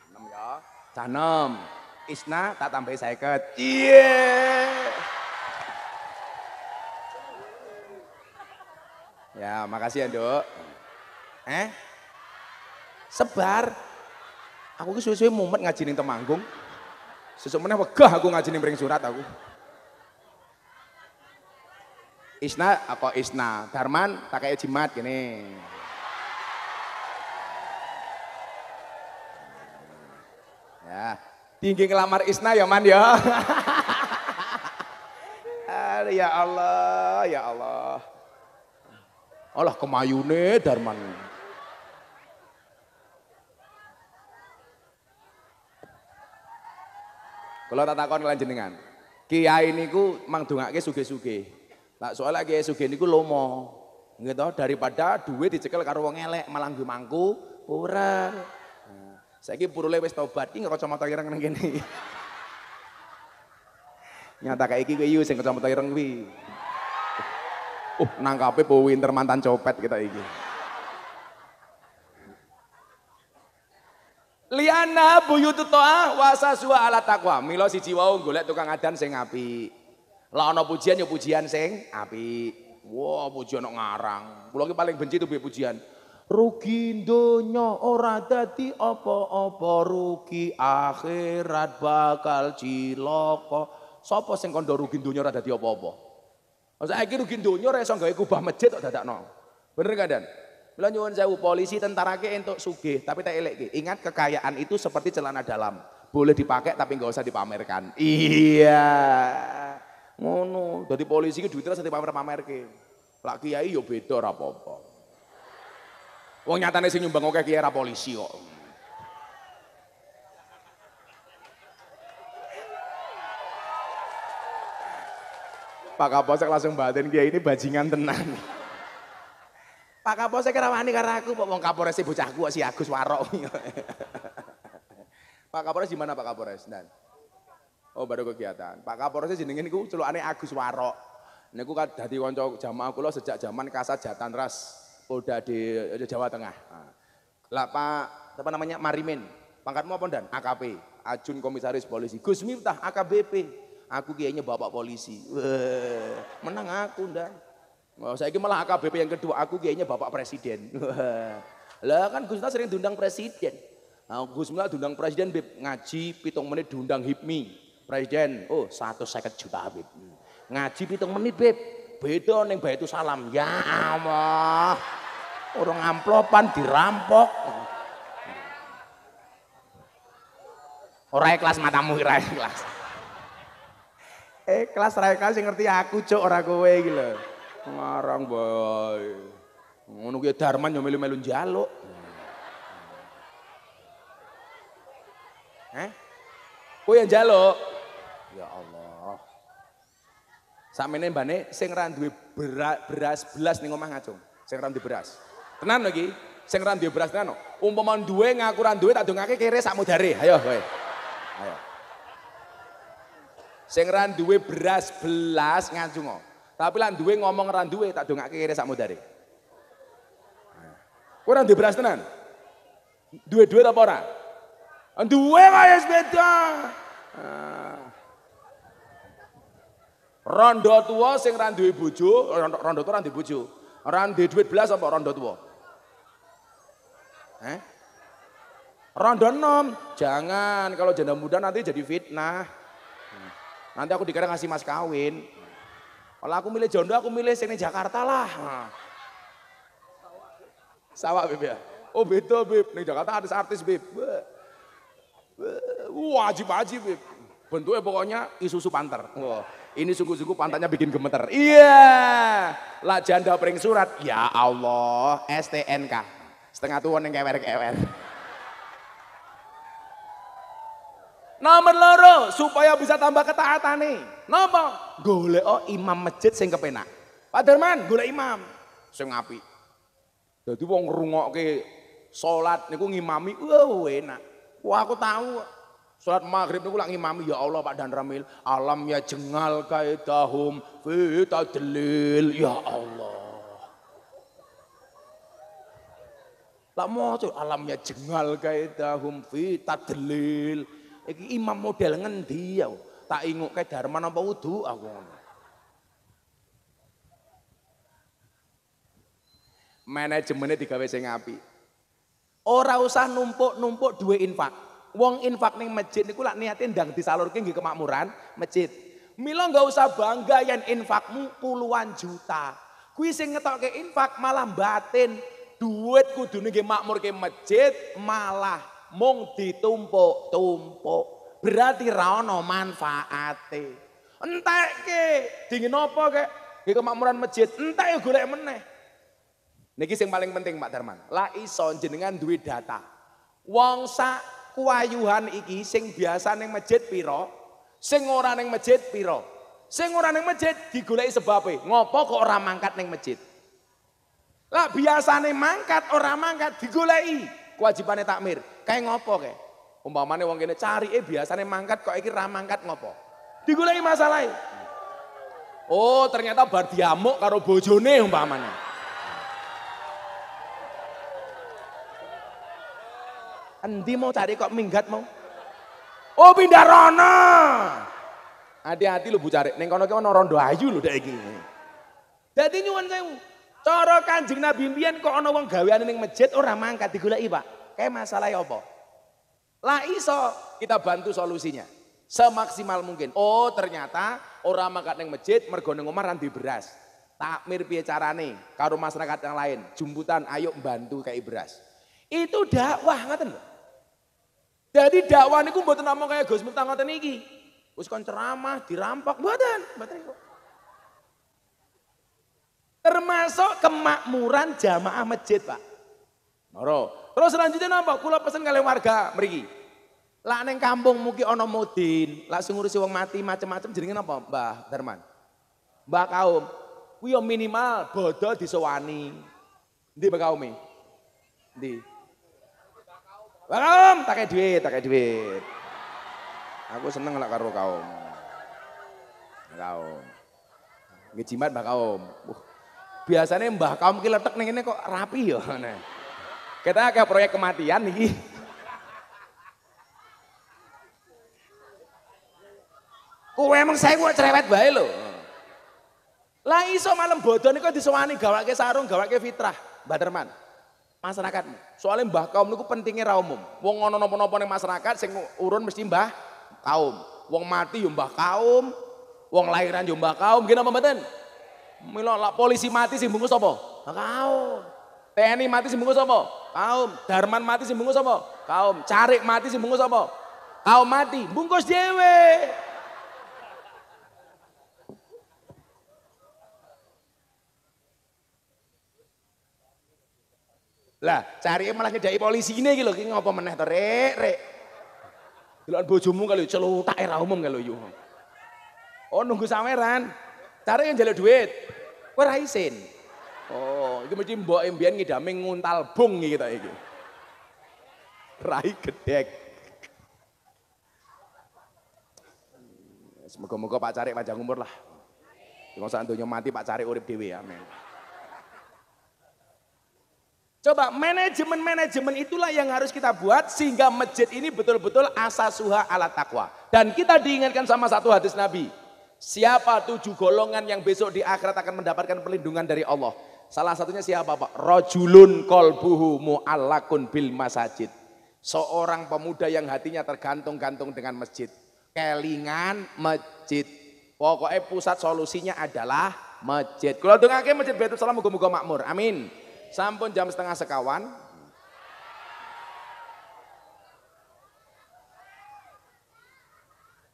Enam ya. Canem. Isna tak tambah saya ke Yeah. makasih ya, dok. Eh? Sebar. Aku ke suwe-suwe mumet ngajinin Temanggung. Sesuk meneh wegah aku ngajinin ning surat aku. Isna apa Isna, Darman tak kayak jimat gini. Ya, tinggi ngelamar Isna ya man ya. (laughs) ya Allah, ya Allah alah kemayune darman. Kalau tak takon kalian jenengan, kiai niku mang dongake suge-suge. Lah soalnya kiai suge niku lomo. Gitu, daripada duit dicekel karo wong elek malah nggo mangku ora. Nah, purule wis tobat iki kacamata ireng ning gini. (laughs) Nyata kayak iki kuwi iya, sing kacamata ireng kuwi. Uh, nangkapi bu winter mantan copet kita ini Liana buyutu toa ah, wasa suwa ala takwa. Milo si jiwa golek tukang adan seng api. lono no pujian ya pujian sing api. wow, pujian no ngarang. Kula paling benci tuh pujian. Rugi donya ora dadi opo apa rugi akhirat bakal ciloko. Sapa seng kandha rugi donya ora dadi opo. apa kira rugi dunia, ora iso gawe kubah masjid dadak nol Bener gak Dan? Mula nyuwun saya polisi tentara ke untuk sugih tapi tak elek Ingat kekayaan itu seperti celana dalam. Boleh dipakai tapi nggak usah dipamerkan. Iya. Ngono. Jadi polisi itu duitnya sering pamer ke. laki kiai iyo beda rapopo apa-apa. Wong nyatane sing nyumbang oke kiai polisi kok. Pak Kapolsek langsung batin dia ini bajingan tenan. Pak Kapolsek kira wani karena aku, mau Wong Kapolres si gua si Agus Warok. Pak Kapolres di mana Pak Kapolres? Dan Oh, baru kegiatan. Pak Kapolres jenenge celo aneh Agus Warok. Nah, kan dari kanca jamaah lo sejak zaman Kasat ras Polda di, di Jawa Tengah. Lah Pak apa namanya Marimin. Pangkatmu apa, Dan? AKP, Ajun Komisaris Polisi. Gus Miftah AKBP aku kayaknya bapak polisi. Wah, menang aku ndak. Oh, saya saya malah AKBP yang kedua, aku kayaknya bapak presiden. Lah kan Gus Gusna sering diundang presiden. Nah, Gusna diundang presiden Bib ngaji pitung menit diundang HIPMI. Presiden, oh satu seket juta Bib. Ngaji pitung menit Bib. Beda neng itu salam. Ya Allah. Orang amplopan dirampok. Orang ikhlas matamu, orang ikhlas. Eh kelas raika sih ngerti aku cok ora kowe iki Ngarang boy. Ngono kuwi Darman yo melu-melu njaluk. Hah? Kowe yang njaluk. Ya Allah. Sakmene mbane sing ra duwe beras belas ning omah ngacung. Sing ra duwe beras. Tenan lho iki. Sing ra duwe beras tenan. Umpama duwe ngaku ra duwe tak dongake kere sakmodare. Ayo kowe. Ayo. Sing ra duwe beras belas ngajungo. Tapi lan duwe ngomong ra duwe tak dongake kere sakmu dari. Nah. Ora duwe beras tenan. Duwe duwe apa ora? Oh, duwe kaya beda. Ah. Rondo tua sing ra duwe bojo, rondo tua ra duwe bojo. Ora duwe duit belas apa rondo tua? Eh? Rondo nom, jangan kalau janda muda nanti jadi fitnah. Nanti aku dikira ngasih mas kawin. Kalau aku milih jondo, aku milih sini Jakarta lah. Nah. Sawak Bib ya? Oh beda Bib, nih Jakarta ada artis Bib. Wajib-wajib Bib. Bentuknya pokoknya isu-isu panter. Wow. Ini sungguh-sungguh pantatnya bikin gemeter. Iya. Lah janda pering surat. Ya Allah, STNK. Setengah tuan yang kewer-kewer. Nomor loro supaya bisa tambah ketaatan nih. ketaatane. Napa? oh imam masjid sing kepenak. Pak Darman golek imam sing apik. Dadi wong ngrungokke salat niku ngimami, wow enak. Wah aku tahu Salat maghrib niku lak ngimami ya Allah Pak Dan Ramil, alam ya jengal kaidahum fi tadlil ya Allah. Tak mau tuh alamnya jengal kaidahum fi tadlil. Iki imam model ngendi ya. Tak inguk kayak Darman apa wudhu aku Manajemennya di KWC Ngapi, Ora usah numpuk-numpuk dua infak. Wong infak ning masjid niku lak niatin ndang disalurke nggih kemakmuran masjid. Milo nggak usah bangga yang infakmu puluhan juta. Kuwi sing ngetokke infak malah batin. Duit kudune nggih makmurke masjid malah mung ditumpuk-tumpuk. Berarti ra manfaat. manfaate. ke, dingin apa ke, ke kemakmuran masjid, entek ya golek meneh. Niki sing paling penting Pak Darman. La iso jenengan duit data. Wong sak kuayuhan iki sing biasa ning masjid piro? Sing ora ning masjid piro? Sing ora ning masjid digoleki sebabe. Ngopo kok ora mangkat ning masjid? Lah biasane mangkat ora mangkat digoleki kewajibane takmir. Kayak ngopo Umpamanya Umpamane wong cari eh biasanya mangkat kok iki ra mangkat ngopo? digulai masalah. E. Oh, ternyata bar diamuk karo bojone umpamanya. Endi mau cari kok minggat mau? Oh, pindah rono. Hati-hati lu Bu Cari, ning kono ki rondo ayu lu dek gini jadi nyuwun saya, cara Kanjeng Nabi mbiyen kok ana wong gaweane ning masjid orang mangkat digulai Pak. Kayak masalah ya apa? Lah iso kita bantu solusinya semaksimal mungkin. Oh ternyata orang makan neng masjid mergo neng nanti beras. Takmir piye carane karo masyarakat yang lain. Jemputan ayo bantu kayak beras. Itu dakwah ngaten lho. Jadi dakwah niku mboten namung kaya Gus Miftah ngoten iki. Wis kon ceramah dirampok mboten, mboten kok. Termasuk kemakmuran jamaah masjid, Pak. Noro, Terus selanjutnya napa? Kula pesen kalian warga mriki. Lah neng kampung mungkin ono mudin, lah sing ngurusi wong mati macam-macam jenenge napa, bah Darman? Mbah Kaum. Kuwi minimal bodoh disewani. Ndi Mbah Kaum e? di, Mbah Kaum, tak duit, tak duit. Aku seneng ngelakar karo Kaum. Kaum. Ngejimat Mbah Kaum. biasanya Mbah Kaum ki letek ning kok rapi ya? (laughs) Nah. Kita kayak proyek kematian nih. Kue emang saya gue cerewet baik loh. Lah iso malam bodoh nih kok disewani gawake sarung, gawake fitrah, Baderman. masyarakat. Soalnya mbah kaum niku pentingnya ra umum. Wong ono nopo nopo nih masyarakat sing urun mesti mbah kaum. Wong mati yo kaum, wong lahiran yo kaum, gini apa Milo lah polisi mati sih bungkus apa? Kaum. TNI mati si bungkus apa? Kaum. Darman mati si bungkus apa? Kaum. Carik mati si bungkus apa? Kaum mati. Bungkus dhewe. Lah, cari malah nyedai polisi ini gitu lho, ngopo meneh terere. Rek, Rek. Delokan bojomu kalau tak ra umum kalau Oh, nunggu cari yang jalan duit. kau raisin. Oh, itu mesti mbok mbiyen ngidame nguntal bung iki ta iki. Rai gedek. Semoga-moga Pak Cari panjang umur lah. Wong sak mati Pak Cari urip dewi, amin. Coba manajemen-manajemen itulah yang harus kita buat sehingga masjid ini betul-betul asasuha ala takwa. Dan kita diingatkan sama satu hadis Nabi. Siapa tujuh golongan yang besok di akhirat akan mendapatkan perlindungan dari Allah? Salah satunya siapa Pak? Rojulun kolbuhu mu'allakun bil masajid. Seorang pemuda yang hatinya tergantung-gantung dengan masjid. Kelingan masjid. Pokoknya pusat solusinya adalah masjid. Kalau ke masjid betul-betul Salam hukum-hukum makmur. Amin. Sampun jam setengah sekawan.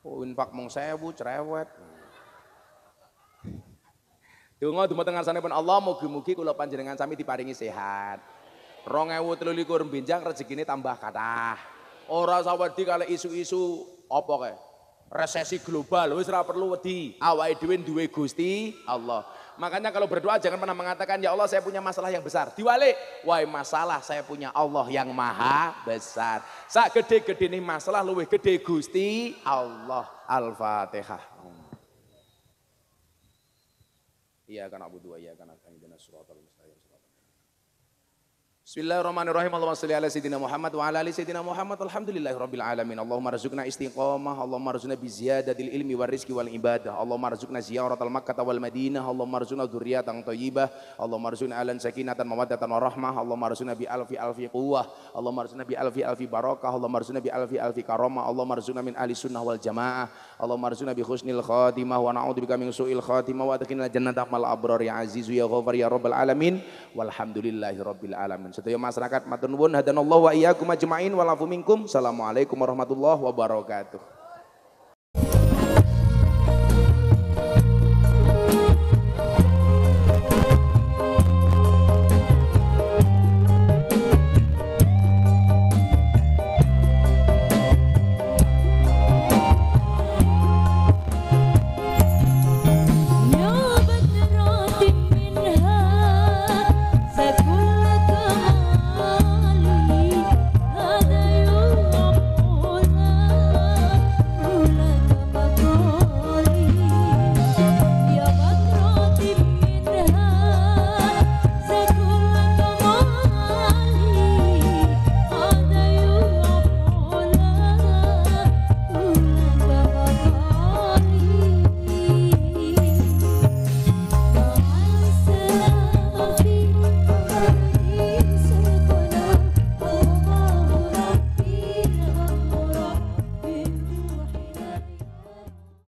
Oh, infak saya sewu cerewet tengah sana pun Allah mugi-mugi kulo panjenengan sami diparingi sehat. binjang rezeki ini tambah kata. Orang sahabat di kalau isu-isu opo ke? Resesi global wis ora perlu wedi. Awake dhewe duwe Gusti Allah. Makanya kalau berdoa jangan pernah mengatakan ya Allah saya punya masalah yang besar. Diwalik, wae masalah saya punya Allah yang maha besar. Sak gede-gede ini masalah luwih gede Gusti Allah. Al-Fatihah. Iyyaka iya, na'budu wa iyyaka nasta'in ihdinas siratal mustaqim siratal Bismillahirrahmanirrahim. Allahumma shalli ala sayyidina Muhammad wa ala ali sayidina Muhammad. Alhamdulillahirabbil alamin. Allahumma arzuqna Istiqomah, Allahumma arzuqna bi ziyadatil ilmi war rizqi wal ibadah. Allahumma arzuqna ziyaratal Makkah wal Madinah. Allahumma arzuqna dzurriatan thayyibah. Allahumma arzuqna alan sakinatan mawaddatan wa rahmah. Allahumma arzuqna bi alfi alfi quwwah. Allahumma arzuqna bi alfi alfi barakah. Allahumma arzuqna bi alfi alfi karamah. Allahumma arzuqna min ahli sunnah wal jamaah. Allahumma arzuqna nabi khusnil khatimah wa bika min su'il khatimah wa adkhilna jannat akmal abrar ya azizu ya ghafar ya rabbal alamin walhamdulillahi rabbil alamin. Setuju masyarakat matur hadanallah hadanallahu wa iyakum ajmain walafu minkum. Assalamualaikum warahmatullahi wabarakatuh.